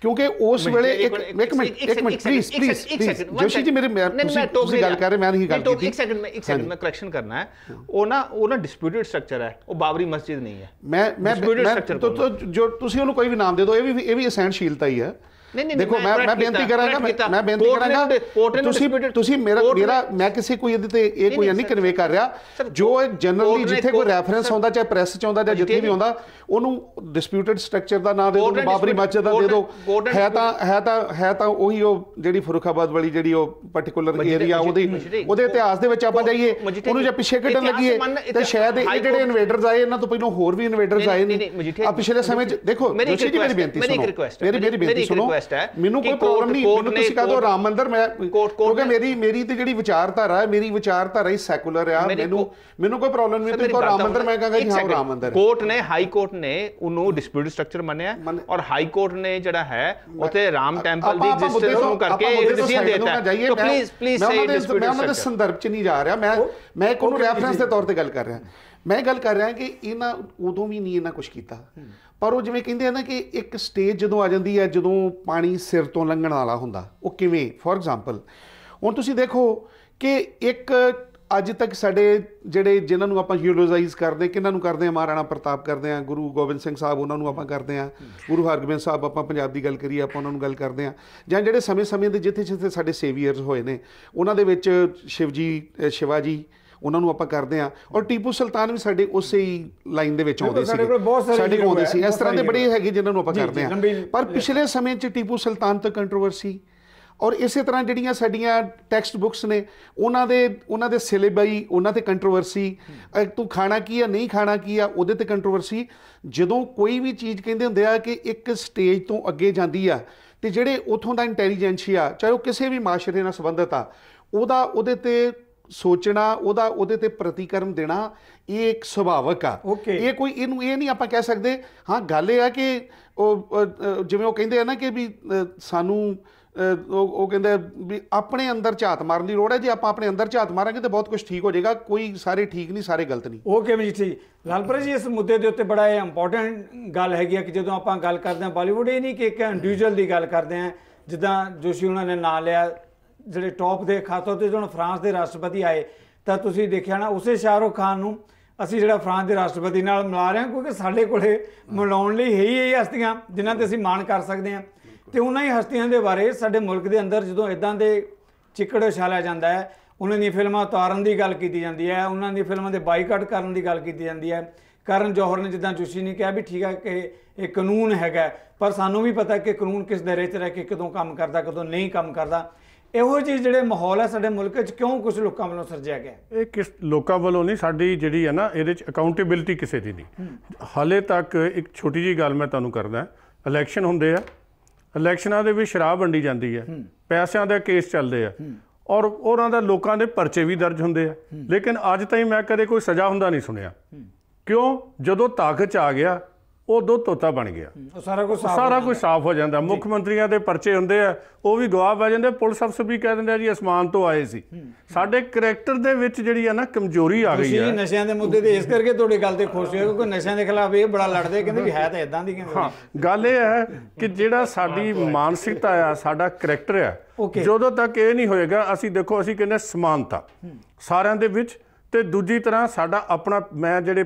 ਕਿਉਂਕਿ ਉਸ ਵੇਲੇ ਇੱਕ ਇੱਕ ਮਿੰਟ ਇੱਕ ਮਿੰਟ ਪਲੀਜ਼ ਪਲੀਜ਼ ਇੱਕ ਸੈਕਿੰਡ ਜੋਸ਼ੀ ਜੀ ਮੇਰੇ ਤੁਸੀਂ ਤੁਸੀਂ ਗੱਲ ਕਰ ਰਹੇ ਮੈਂ ਨਹੀਂ ਗੱਲ ਕੀਤੀ ਇੱਕ ਸੈਕਿੰਡ ਮੈਂ ਇੱਕ ਸੈਕਿੰਡ ਮੈਂ ਕਰੈਕਸ਼ਨ ਕਰਨਾ ਹੈ ਉਹ ਨਾ ਉਹ ਨਾ ਡਿਸਪਿਊਟਡ ਸਟਰਕਚਰ ਹੈ ਉਹ ਬਾਬਰੀ ਮਸਜਿਦ ਨਹੀਂ ਹੈ ਮੈਂ ਮੈਂ ਜੋ ਤੁਸੀਂ ਉਹਨੂੰ ਕੋਈ ਵੀ ਨਾਮ ਦੇ ਦਿਓ ਇਹ ਵੀ ਇਹ ਵੀ ਅਸੈਂਸ਼ੀਲਤਾ ਹੀ ਹੈ ਨਹੀਂ ਨਹੀਂ ਦੇਖੋ ਮੈਂ ਮੈਂ ਬੇਨਤੀ ਕਰਾਂਗਾ ਮੈਂ ਬੇਨਤੀ ਕਰਾਂਗਾ ਤੁਸੀਂ ਤੁਸੀਂ ਮੇਰਾ ਮੇਰਾ ਮੈਂ ਕਿਸੇ ਕੋਈ ਇਹਦੇ ਤੇ ਇਹ ਕੋਈ ਨਹੀਂ ਕਨਵੇ ਕਰ ਰਿਹਾ ਜੋ ਜਨਰਲੀ ਜਿੱਥੇ ਕੋਈ ਰੈਫਰੈਂਸ ਆਉਂਦਾ ਚਾਹੇ ਪ੍ਰੈਸ ਚ ਆਉਂਦਾ ਜਾਂ ਜਿੱਥੇ ਵੀ ਆਉਂਦਾ ਉਹਨੂੰ ਡਿਸਪਿਊਟਡ ਸਟਰਕਚਰ ਦਾ ਨਾਮ ਦੇ ਦਿਓ ਬਾਬਰੀ ਮਸਜਿਦ ਦਾ ਦੇ ਦਿਓ ਹੈ ਤਾਂ ਹੈ ਤਾਂ ਹੈ ਤਾਂ ਉਹੀ ਉਹ ਜਿਹੜੀ ਫਰੂਖਾਬਾਦ ਵਾਲੀ ਜਿਹੜੀ ਉਹ ਪਾਰਟਿਕੂਲਰ ਏਰੀਆ ਉਹਦੀ ਉਹਦੇ ਇਤਿਹਾਸ ਦੇ ਵਿੱਚ ਆਪਾਂ ਜਾਈਏ ਉਹਨੂੰ ਜੇ ਪਿੱਛੇ ਘਟਣ ਲੱਗੀਏ ਤੇ ਸ਼ਾਇਦ ਇਹ ਜਿਹੜੇ ਇਨਵੇਡਰਸ ਆਏ ਇਹਨਾਂ ਤੋਂ ਪਹਿਲਾਂ ਹੋਰ ਵੀ ਇਨਵੇਡਰਸ ਆਏ ਨੇ ਆ ਪਿਛਲੇ ਸਮੇਂ ਚ ਦੇਖੋ ਤੁਸੀਂ ਦੀ ਮੇਰੀ ਬੇਨਤੀ ਸੁਣੋ ਮੇਰੀ ਮੇਰੀ ਬੇਨਤੀ ਸੁਣੋ ਸੁਜੈਸਟ ਹੈ ਮੈਨੂੰ ਕੋਈ ਪ੍ਰੋਬਲਮ ਨਹੀਂ ਮੈਨੂੰ ਤੁਸੀਂ ਕਹ ਦੋ ਰਾਮ ਮੰਦਰ ਮੈਂ ਕਿਉਂਕਿ ਮੇਰੀ ਮੇਰੀ ਤੇ ਜਿਹੜੀ ਵਿਚਾਰਧਾਰਾ ਹੈ ਮੇਰੀ ਵਿਚਾਰਧਾਰਾ ਹੀ ਸੈਕੂਲਰ ਆ ਮੈਨੂੰ ਮੈਨੂੰ ਕੋਈ ਪ੍ਰੋਬਲਮ ਨਹੀਂ ਤੁਸੀਂ ਕਹੋ ਰਾਮ ਮੰਦਰ ਮੈਂ ਕਹਾਂਗਾ ਜੀ ਹਾਂ ਰਾਮ ਮੰਦਰ ਕੋਰਟ ਨੇ ਹਾਈ ਕੋਰਟ ਨੇ ਉਹਨੂੰ ਡਿਸਪਿਊਟ ਸਟਰਕਚਰ ਮੰਨਿਆ ਔਰ ਹਾਈ ਕੋਰਟ ਨੇ ਜਿਹੜਾ ਹੈ ਉਥੇ ਰਾਮ ਟੈਂਪਲ ਦੀ ਐਗਜ਼ਿਸਟੈਂਸ ਨੂੰ ਕਰਕੇ ਡਿਸੀਜਨ ਦਿੱਤਾ ਹੈ ਪਲੀਜ਼ ਪਲੀਜ਼ ਸੇ ਡਿਸਪਿਊਟ ਮੈਂ ਉਹਦੇ ਸੰਦਰਭ 'ਚ ਨਹੀਂ ਜਾ ਰਿਹਾ ਮੈਂ ਮੈਂ ਇੱਕ ਉਹਨੂੰ ਰੈਫਰੈਂਸ ਦੇ ਤੌਰ ਤੇ ਗੱਲ ਕਰ ਰਿਹਾ ਮੈਂ ਗੱਲ ਕਰ ਰਿਹਾ ਕਿ ਇਹਨਾਂ ਉਦੋਂ ਵੀ ਨਹੀਂ ਇਹਨਾਂ ਕੁਝ ਕੀਤਾ ਪਰ ਉਹ ਜਿਵੇਂ ਕਹਿੰਦੇ ਆ ਨਾ ਕਿ ਇੱਕ ਸਟੇਜ ਜਦੋਂ ਆ ਜਾਂਦੀ ਹੈ ਜਦੋਂ ਪਾਣੀ ਸਿਰ ਤੋਂ ਲੰਘਣ ਵਾਲਾ ਹੁੰਦਾ ਉਹ ਕਿਵੇਂ ਫੋਰ ਐਗਜ਼ਾਮਪਲ ਹੁਣ ਤੁਸੀਂ ਦੇਖੋ ਕਿ ਇੱਕ ਅੱਜ ਤੱਕ ਸਾਡੇ ਜਿਹੜੇ ਜਿਨ੍ਹਾਂ ਨੂੰ ਆਪਾਂ ਹਿਊਲੋਜ਼ਾਈਜ਼ ਕਰਦੇ ਕਿਹਨਾਂ ਨੂੰ ਕਰਦੇ ਆ ਮਹਾਰਾਣਾ ਪ੍ਰਤਾਪ ਕਰਦੇ ਆ ਗੁਰੂ ਗੋਬਿੰਦ ਸਿੰਘ ਸਾਹਿਬ ਉਹਨਾਂ ਨੂੰ ਆਪਾਂ ਕਰਦੇ ਆ ਗੁਰੂ ਹਰਗੋਬਿੰਦ ਸਾਹਿਬ ਆਪਾਂ ਪੰਜਾਬ ਦੀ ਗੱਲ ਕਰੀਏ ਆਪਾਂ ਉਹਨਾਂ ਨੂੰ ਗੱਲ ਕਰਦੇ ਆ ਜਾਂ ਜਿਹੜੇ ਸਮੇਂ-ਸਮੇਂ ਦੇ ਜਿੱਥੇ ਜਿੱਥੇ ਸਾਡੇ ਸੇਵੀਅਰਸ ਹੋਏ ਨੇ ਉਹਨਾਂ ਦੇ ਵਿੱਚ ਸ਼ਿਵਜੀ ਸ਼ਿਵਾਜੀ ਉਹਨਾਂ ਨੂੰ ਆਪਾਂ ਕਰਦੇ ਆ ਔਰ ਟੀਪੂ ਸੁਲਤਾਨ ਵੀ ਸਾਡੇ ਉਸੇ ਹੀ ਲਾਈਨ ਦੇ ਵਿੱਚ ਆਉਂਦੇ ਸੀ ਸਾਡੇ ਕੋਲ ਆਉਂਦੇ ਸੀ ਇਸ ਤਰ੍ਹਾਂ ਦੇ ਬੜੇ ਹੈਗੇ ਜਿਨ੍ਹਾਂ ਨੂੰ ਆਪਾਂ ਕਰਦੇ ਆ ਪਰ ਪਿਛਲੇ ਸਮੇਂ 'ਚ ਟੀਪੂ ਸੁਲਤਾਨ ਤੇ ਕੰਟਰੋਵਰਸੀ ਔਰ ਇਸੇ ਤਰ੍ਹਾਂ ਜਿਹੜੀਆਂ ਸਾਡੀਆਂ ਟੈਕਸਟ ਬੁੱਕਸ ਨੇ ਉਹਨਾਂ ਦੇ ਉਹਨਾਂ ਦੇ ਸਿਲੇਬਈ ਉਹਨਾਂ ਤੇ ਕੰਟਰੋਵਰਸੀ ਤੂੰ ਖਾਣਾ ਕੀ ਆ ਨਹੀਂ ਖਾਣਾ ਕੀ ਆ ਉਹਦੇ ਤੇ ਕੰਟਰੋਵਰਸੀ ਜਦੋਂ ਕੋਈ ਵੀ ਚੀਜ਼ ਕਹਿੰਦੇ ਹੁੰਦੇ ਆ ਕਿ ਇੱਕ ਸਟੇਜ ਤੋਂ ਅੱਗੇ ਜਾਂਦੀ ਆ ਤੇ ਜਿਹੜੇ ਉਥੋਂ ਦਾ ਇੰਟੈਲੀਜੈਂਸ਼ੀਆ ਚਾਹੇ ਉਹ ਕਿਸੇ ਵੀ ਮਾਸ਼ਰੇ ਨਾਲ ਸੰਬੰਧਤ ਆ ਉਹਦਾ ਉਹਦੇ ਤੇ ਸੋਚਣਾ ਉਹਦਾ ਉਹਦੇ ਤੇ ਪ੍ਰਤੀਕਰਮ ਦੇਣਾ ਇਹ ਇੱਕ ਸੁਭਾਵਕ ਆ ਇਹ ਕੋਈ ਇਹਨੂੰ ਇਹ ਨਹੀਂ ਆਪਾਂ ਕਹਿ ਸਕਦੇ ਹਾਂ ਗੱਲ ਇਹ ਆ ਕਿ ਉਹ ਜਿਵੇਂ ਉਹ ਕਹਿੰਦੇ ਆ ਨਾ ਕਿ ਵੀ ਸਾਨੂੰ ਉਹ ਕਹਿੰਦੇ ਵੀ ਆਪਣੇ ਅੰਦਰ ਝਾਤ ਮਾਰਨ ਦੀ ਲੋੜ ਹੈ ਜੇ ਆਪਾਂ ਆਪਣੇ ਅੰਦਰ ਝਾਤ ਮਾਰਾਂਗੇ ਤਾਂ ਬਹੁਤ ਕੁਝ ਠੀਕ ਹੋ ਜਾਏਗਾ ਕੋਈ ਸਾਰੇ ਠੀਕ ਨਹੀਂ ਸਾਰੇ ਗਲਤ ਨਹੀਂ ਓਕੇ ਜੀ ਠੀਕ ਲਾਲਪੁਰ ਜੀ ਇਸ ਮੁੱਦੇ ਦੇ ਉੱਤੇ ਬੜਾ ਇਹ ਇੰਪੋਰਟੈਂਟ ਗੱਲ ਹੈਗੀ ਆ ਕਿ ਜਦੋਂ ਆਪਾਂ ਗੱਲ ਕਰਦੇ ਹਾਂ ਬਾਲੀਵੁੱਡ ਇਹ ਨਹੀਂ ਕਿ ਇੱਕ ਇੰਡੀਵਿਜੂਅਲ ਦੀ ਗੱਲ ਕਰਦੇ ਆ ਜਿੱਦਾਂ ਜੋਸ਼ੀ ਉਹਨਾਂ ਨੇ ਨਾਂ ਲਿਆ ਜਿਹੜੇ ਟੌਪ ਦੇ ਖਾਤੋਂ ਤੇ ਜਦੋਂ ਫਰਾਂਸ ਦੇ ਰਾਸ਼ਟਰਪਤੀ ਆਏ ਤਾਂ ਤੁਸੀਂ ਦੇਖਿਆ ਨਾ ਉਸੇ ਸ਼ਾਹਰੁਖ ਖਾਨ ਨੂੰ ਅਸੀਂ ਜਿਹੜਾ ਫਰਾਂਸ ਦੇ ਰਾਸ਼ਟਰਪਤੀ ਨਾਲ ਮਿਲਾ ਰਹੇ ਹਾਂ ਕਿਉਂਕਿ ਸਾਡੇ ਕੋਲੇ ਮਿਲਾਉਣ ਲਈ ਹੈ ਹੀ ਇਹ ਹਸਤੀਆਂ ਜਿਨ੍ਹਾਂ ਤੇ ਅਸੀਂ ਮਾਣ ਕਰ ਸਕਦੇ ਹਾਂ ਤੇ ਉਹਨਾਂ ਹੀ ਹਸਤੀਆਂ ਦੇ ਬਾਰੇ ਸਾਡੇ ਮੁਲਕ ਦੇ ਅੰਦਰ ਜਦੋਂ ਇਦਾਂ ਦੇ ਚਿੱਕੜ ਉਛਾਲਿਆ ਜਾਂਦਾ ਹੈ ਉਹਨਾਂ ਦੀ ਫਿਲਮਾਂ ਉਤਾਰਨ ਦੀ ਗੱਲ ਕੀਤੀ ਜਾਂਦੀ ਹੈ ਉਹਨਾਂ ਦੀ ਫਿਲਮਾਂ ਦੇ ਬਾਈਕਾਟ ਕਰਨ ਦੀ ਗੱਲ ਕੀਤੀ ਜਾਂਦੀ ਹੈ ਕਰਨ ਜੋਹਰ ਨੇ ਜਿੱਦਾਂ ਚੁਸ਼ੀ ਨੇ ਕਿਹਾ ਵੀ ਠੀਕ ਹੈ ਕਿ ਇਹ ਕਾਨੂੰਨ ਹੈਗਾ ਪਰ ਸਾਨੂੰ ਵੀ ਪਤਾ ਕਿ ਕਾਨੂੰਨ ਕਿਸ ਦਰੇ 'ਚ ਰਹਿ ਕੇ ਕਦੋਂ ਕੰਮ ਕਰਦਾ ਕਦੋਂ ਨਹੀਂ ਕੰਮ ਕਰਦਾ ਇਹੋ ਜਿਹੇ ਜਿਹੜੇ ਮਾਹੌਲ ਹੈ ਸਾਡੇ ਮੁਲਕ 'ਚ ਕਿਉਂ ਕੁਝ ਲੋਕਾਂ ਵੱਲੋਂ ਸਿਰਜਿਆ ਗਿਆ ਇਹ ਕਿਸ ਲੋਕਾਂ ਵੱਲੋਂ ਨਹੀਂ ਸਾਡੀ ਜਿਹੜੀ ਹੈ ਨਾ ਇਹਦੇ 'ਚ ਅਕਾਊਂਟੇਬਿਲਟੀ ਕਿਸੇ ਦੀ ਨਹੀਂ ਹਾਲੇ ਤੱਕ ਇੱਕ ਛੋਟੀ ਜੀ ਗੱਲ ਮੈਂ ਤੁਹਾਨੂੰ ਕਰਦਾ ਇਲੈਕਸ਼ਨ ਹੁੰਦੇ ਆ ਇਲੈਕਸ਼ਨਾਂ ਦੇ ਵੀ ਸ਼ਰਾਬ ਵੰਡੀ ਜਾਂਦੀ ਹੈ ਪੈਸਿਆਂ ਦਾ ਕੇਸ ਚੱਲਦੇ ਆ ਔਰ ਉਹਨਾਂ ਦਾ ਲੋਕਾਂ ਦੇ ਪਰਚੇ ਵੀ ਦਰਜ ਹੁੰਦੇ ਆ ਲੇਕਿਨ ਅੱਜ ਤਾਈਂ ਮੈਂ ਕਦੇ ਕੋਈ ਸਜ਼ਾ ਹੁੰਦਾ ਨਹੀਂ ਸੁਣਿਆ ਕਿਉਂ ਜਦੋਂ ਤਾਕਤ ਆ ਗਿਆ ਉਹ ਦੋ ਤੋਤਾ ਬਣ ਗਿਆ ਸਾਰਾ ਕੁਝ ਸਾਰਾ ਕੁਝ ਸਾਫ਼ ਹੋ ਜਾਂਦਾ ਮੁੱਖ ਮੰਤਰੀਆਂ ਦੇ ਪਰਚੇ ਹੁੰਦੇ ਆ ਉਹ ਵੀ ਗਵਾਹ ਬਣ ਜਾਂਦੇ ਪੁਲਿਸ ਅਫਸਰ ਵੀ ਕਹਿ ਦਿੰਦੇ ਆ ਜੀ ਅਸਮਾਨ ਤੋਂ ਆਏ ਸੀ ਸਾਡੇ ਕੈਰੈਕਟਰ ਦੇ ਵਿੱਚ ਜਿਹੜੀ ਆ ਨਾ ਕਮਜ਼ੋਰੀ ਆ ਗਈ ਆ ਤੁਸੀਂ ਨਸ਼ਿਆਂ ਦੇ ਮੁੱਦੇ ਤੇ ਇਸ ਕਰਕੇ ਤੁਹਾਡੇ ਗੱਲ ਤੇ ਖੁਸ਼ ਹੋਏ ਕਿਉਂਕਿ ਨਸ਼ਿਆਂ ਦੇ ਖਿਲਾਫ ਇਹ ਬੜਾ ਲੜਦੇ ਕਹਿੰਦੇ ਵੀ ਹੈ ਤਾਂ ਇਦਾਂ ਦੀ ਕਹਿੰਦੇ ਹਾਂ ਗੱਲ ਇਹ ਹੈ ਕਿ ਜਿਹੜਾ ਸਾਡੀ ਮਾਨਸਿਕਤਾ ਆ ਸਾਡਾ ਕੈਰੈਕਟਰ ਆ ਜਦੋਂ ਤੱਕ ਇਹ ਨਹੀਂ ਹੋਏਗਾ ਅਸੀਂ ਦੇਖੋ ਅਸੀਂ ਕਹਿੰਦੇ ਸਮਾਨਤਾ ਸਾਰਿਆਂ ਦੇ ਵਿੱਚ ਤੇ ਦੂਜੀ ਤਰ੍ਹਾਂ ਸਾਡਾ ਆਪਣਾ ਮੈਂ ਜਿਹੜੇ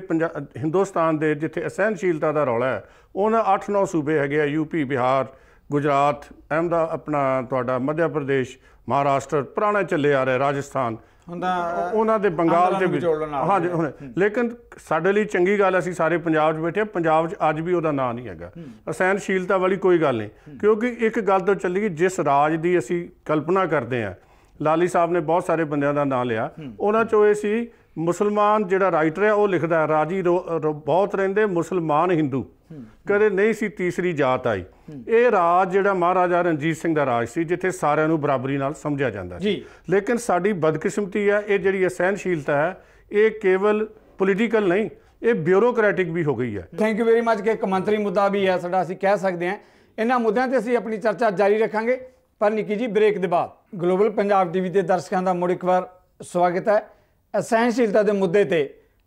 ਹਿੰਦੁਸਤਾਨ ਦੇ ਜਿੱਥੇ ਅਸਹਿਨਸ਼ੀਲਤਾ ਦਾ ਰੌਲਾ ਹੈ ਉਹਨਾਂ 8-9 ਸੂਬੇ ਹੈਗੇ ਆ ਯੂਪੀ ਬਿਹਾਰ ਗੁਜਰਾਤ ਅਹਿਮਦਾ ਆਪਣਾ ਤੁਹਾਡਾ ਮੱਧ ਪ੍ਰਦੇਸ਼ ਮਹਾਰਾਸ਼ਟਰ ਪੁਰਾਣਾ ਚੱਲੇ ਆ ਰਿਹਾ ਰਾਜਸਥਾਨ ਉਹਨਾਂ ਦੇ ਬੰਗਾਲ ਦੇ ਵਿੱਚ ਹਾਂਜੀ ਹੁਣ ਲੇਕਿਨ ਸਾਡੇ ਲਈ ਚੰਗੀ ਗੱਲ ਅਸੀਂ ਸਾਰੇ ਪੰਜਾਬ 'ਚ ਬੈਠੇ ਪੰਜਾਬ 'ਚ ਅੱਜ ਵੀ ਉਹਦਾ ਨਾਂ ਨਹੀਂ ਹੈਗਾ ਅਸਹਿਨਸ਼ੀਲਤਾ ਵਾਲੀ ਕੋਈ ਗੱਲ ਨਹੀਂ ਕਿਉਂਕਿ ਇੱਕ ਗੱਲ ਤੋਂ ਚੱਲੀ ਜਿਸ ਰਾਜ ਦੀ ਅਸੀਂ ਕਲਪਨਾ ਕਰਦੇ ਆਂ ਲਾਲੀ ਸਾਹਿਬ ਨੇ ਬਹੁਤ ਸਾਰੇ ਬੰਦਿਆਂ ਦਾ ਨਾਮ ਲਿਆ ਉਹਨਾਂ ਚੋਂ ਇਹ ਸੀ ਮੁਸਲਮਾਨ ਜਿਹੜਾ ਰਾਈਟਰ ਹੈ ਉਹ ਲਿਖਦਾ ਰਾਜੀ ਬਹੁਤ ਰਹਿੰਦੇ ਮੁਸਲਮਾਨ ਹਿੰਦੂ ਕਦੇ ਨਹੀਂ ਸੀ ਤੀਸਰੀ ਜਾਤ ਆਈ ਇਹ ਰਾਜ ਜਿਹੜਾ ਮਹਾਰਾਜਾ ਰਣਜੀਤ ਸਿੰਘ ਦਾ ਰਾਜ ਸੀ ਜਿੱਥੇ ਸਾਰਿਆਂ ਨੂੰ ਬਰਾਬਰੀ ਨਾਲ ਸਮਝਿਆ ਜਾਂਦਾ ਸੀ ਲੇਕਿਨ ਸਾਡੀ ਬਦਕਿਸਮਤੀ ਹੈ ਇਹ ਜਿਹੜੀ ਅਸਹਿਨਸ਼ੀਲਤਾ ਹੈ ਇਹ ਕੇਵਲ ਪੋਲੀਟੀਕਲ ਨਹੀਂ ਇਹ ਬਿਊਰੋਕਰੈਟਿਕ ਵੀ ਹੋ ਗਈ ਹੈ ਥੈਂਕ ਯੂ ਵੈਰੀ ਮੱਚ ਕਿ ਇੱਕ ਮੰਤਰੀ ਮੁੱਦਾ ਵੀ ਹੈ ਸਾਡਾ ਅਸੀਂ ਕਹਿ ਸਕਦੇ ਹਾਂ ਇਹਨਾਂ ਮੁੱਦਿਆਂ ਤੇ ਅਸੀਂ ਆਪਣੀ ਚਰਚਾ ਜਾਰੀ ਰੱਖਾਂਗੇ ਪਰ ਨਿੱਕੀ ਜੀ ਬ੍ਰੇਕ ਦੇ ਬਾਅਦ ਗਲੋਬਲ ਪੰਜਾਬ ਟੀਵੀ ਦੇ ਦਰਸ਼ਕਾਂ ਦਾ ਮੁੜ ਇੱਕ ਵਾਰ ਸਵਾਗਤ ਹੈ ਅਸੈਂਸ਼ੀਲਤਾ ਦੇ ਮੁੱਦੇ ਤੇ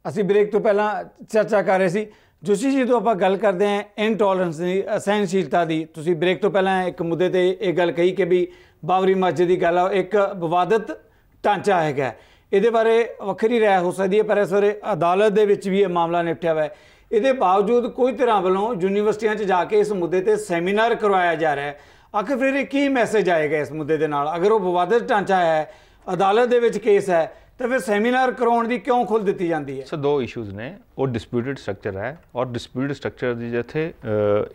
ਅਸੀਂ ਬ੍ਰੇਕ ਤੋਂ ਪਹਿਲਾਂ ਚਰਚਾ ਕਰ ਰਹੇ ਸੀ ਜੁਸੀ ਜੀ ਤੋਂ ਆਪਾਂ ਗੱਲ ਕਰਦੇ ਹਾਂ ਇਨਟੋਲਰੈਂਸ ਦੀ ਸਹਿਣਸ਼ੀਲਤਾ ਦੀ ਤੁਸੀਂ ਬ੍ਰੇਕ ਤੋਂ ਪਹਿਲਾਂ ਇੱਕ ਮੁੱਦੇ ਤੇ ਇਹ ਗੱਲ ਕਹੀ ਕਿ ਵੀ ਬਾਬਰੀ ਮਸਜਿਦ ਦੀ ਗੱਲ ਆ ਇੱਕ ਵਿਵਾਦਤ ਟਾਂਚਾ ਹੈਗਾ ਇਹਦੇ ਬਾਰੇ ਵੱਖਰੀ رائے ਹੋ ਸਕਦੀ ਹੈ ਪਰ ਇਸ ਬਾਰੇ ਅਦਾਲਤ ਦੇ ਵਿੱਚ ਵੀ ਇਹ ਮਾਮਲਾ ਨਿਪਟਿਆ ਹੋਇਆ ਹੈ ਇਹਦੇ ਬਾਵਜੂਦ ਕੋਈ ਤਰ੍ਹਾਂ ਵੱਲੋਂ ਯੂਨੀਵਰਸਿਟੀਆਂ 'ਚ ਜਾ ਕੇ ਇਸ ਮੁੱਦੇ ਤੇ ਸੈਮੀਨਾਰ ਕਰਵਾਇਆ ਜਾ ਰਿਹਾ ਹੈ ਆਖਿਰ ਫਿਰ ਇਹ ਕੀ ਮੈਸੇਜ ਆਏਗਾ ਇਸ ਮੁੱਦੇ ਦੇ ਨਾਲ ਅਗਰ ਉਹ ਵਿਵਾਦਤ ਢਾਂਚਾ ਹੈ ਅਦਾਲਤ ਦੇ ਵਿੱਚ ਕੇਸ ਹੈ ਤਾਂ ਫਿਰ ਸੈਮੀਨਾਰ ਕਰਾਉਣ ਦੀ ਕਿਉਂ ਖੁੱਲ ਦਿੱਤੀ ਜਾਂਦੀ ਹੈ ਸੋ ਦੋ ਇਸ਼ੂਜ਼ ਨੇ ਉਹ ਡਿਸਪਿਊਟਡ ਸਟਰਕਚਰ ਹੈ ਔਰ ਡਿਸਪਿਊਟਡ ਸਟਰਕਚਰ ਦੀ ਜਿੱਥੇ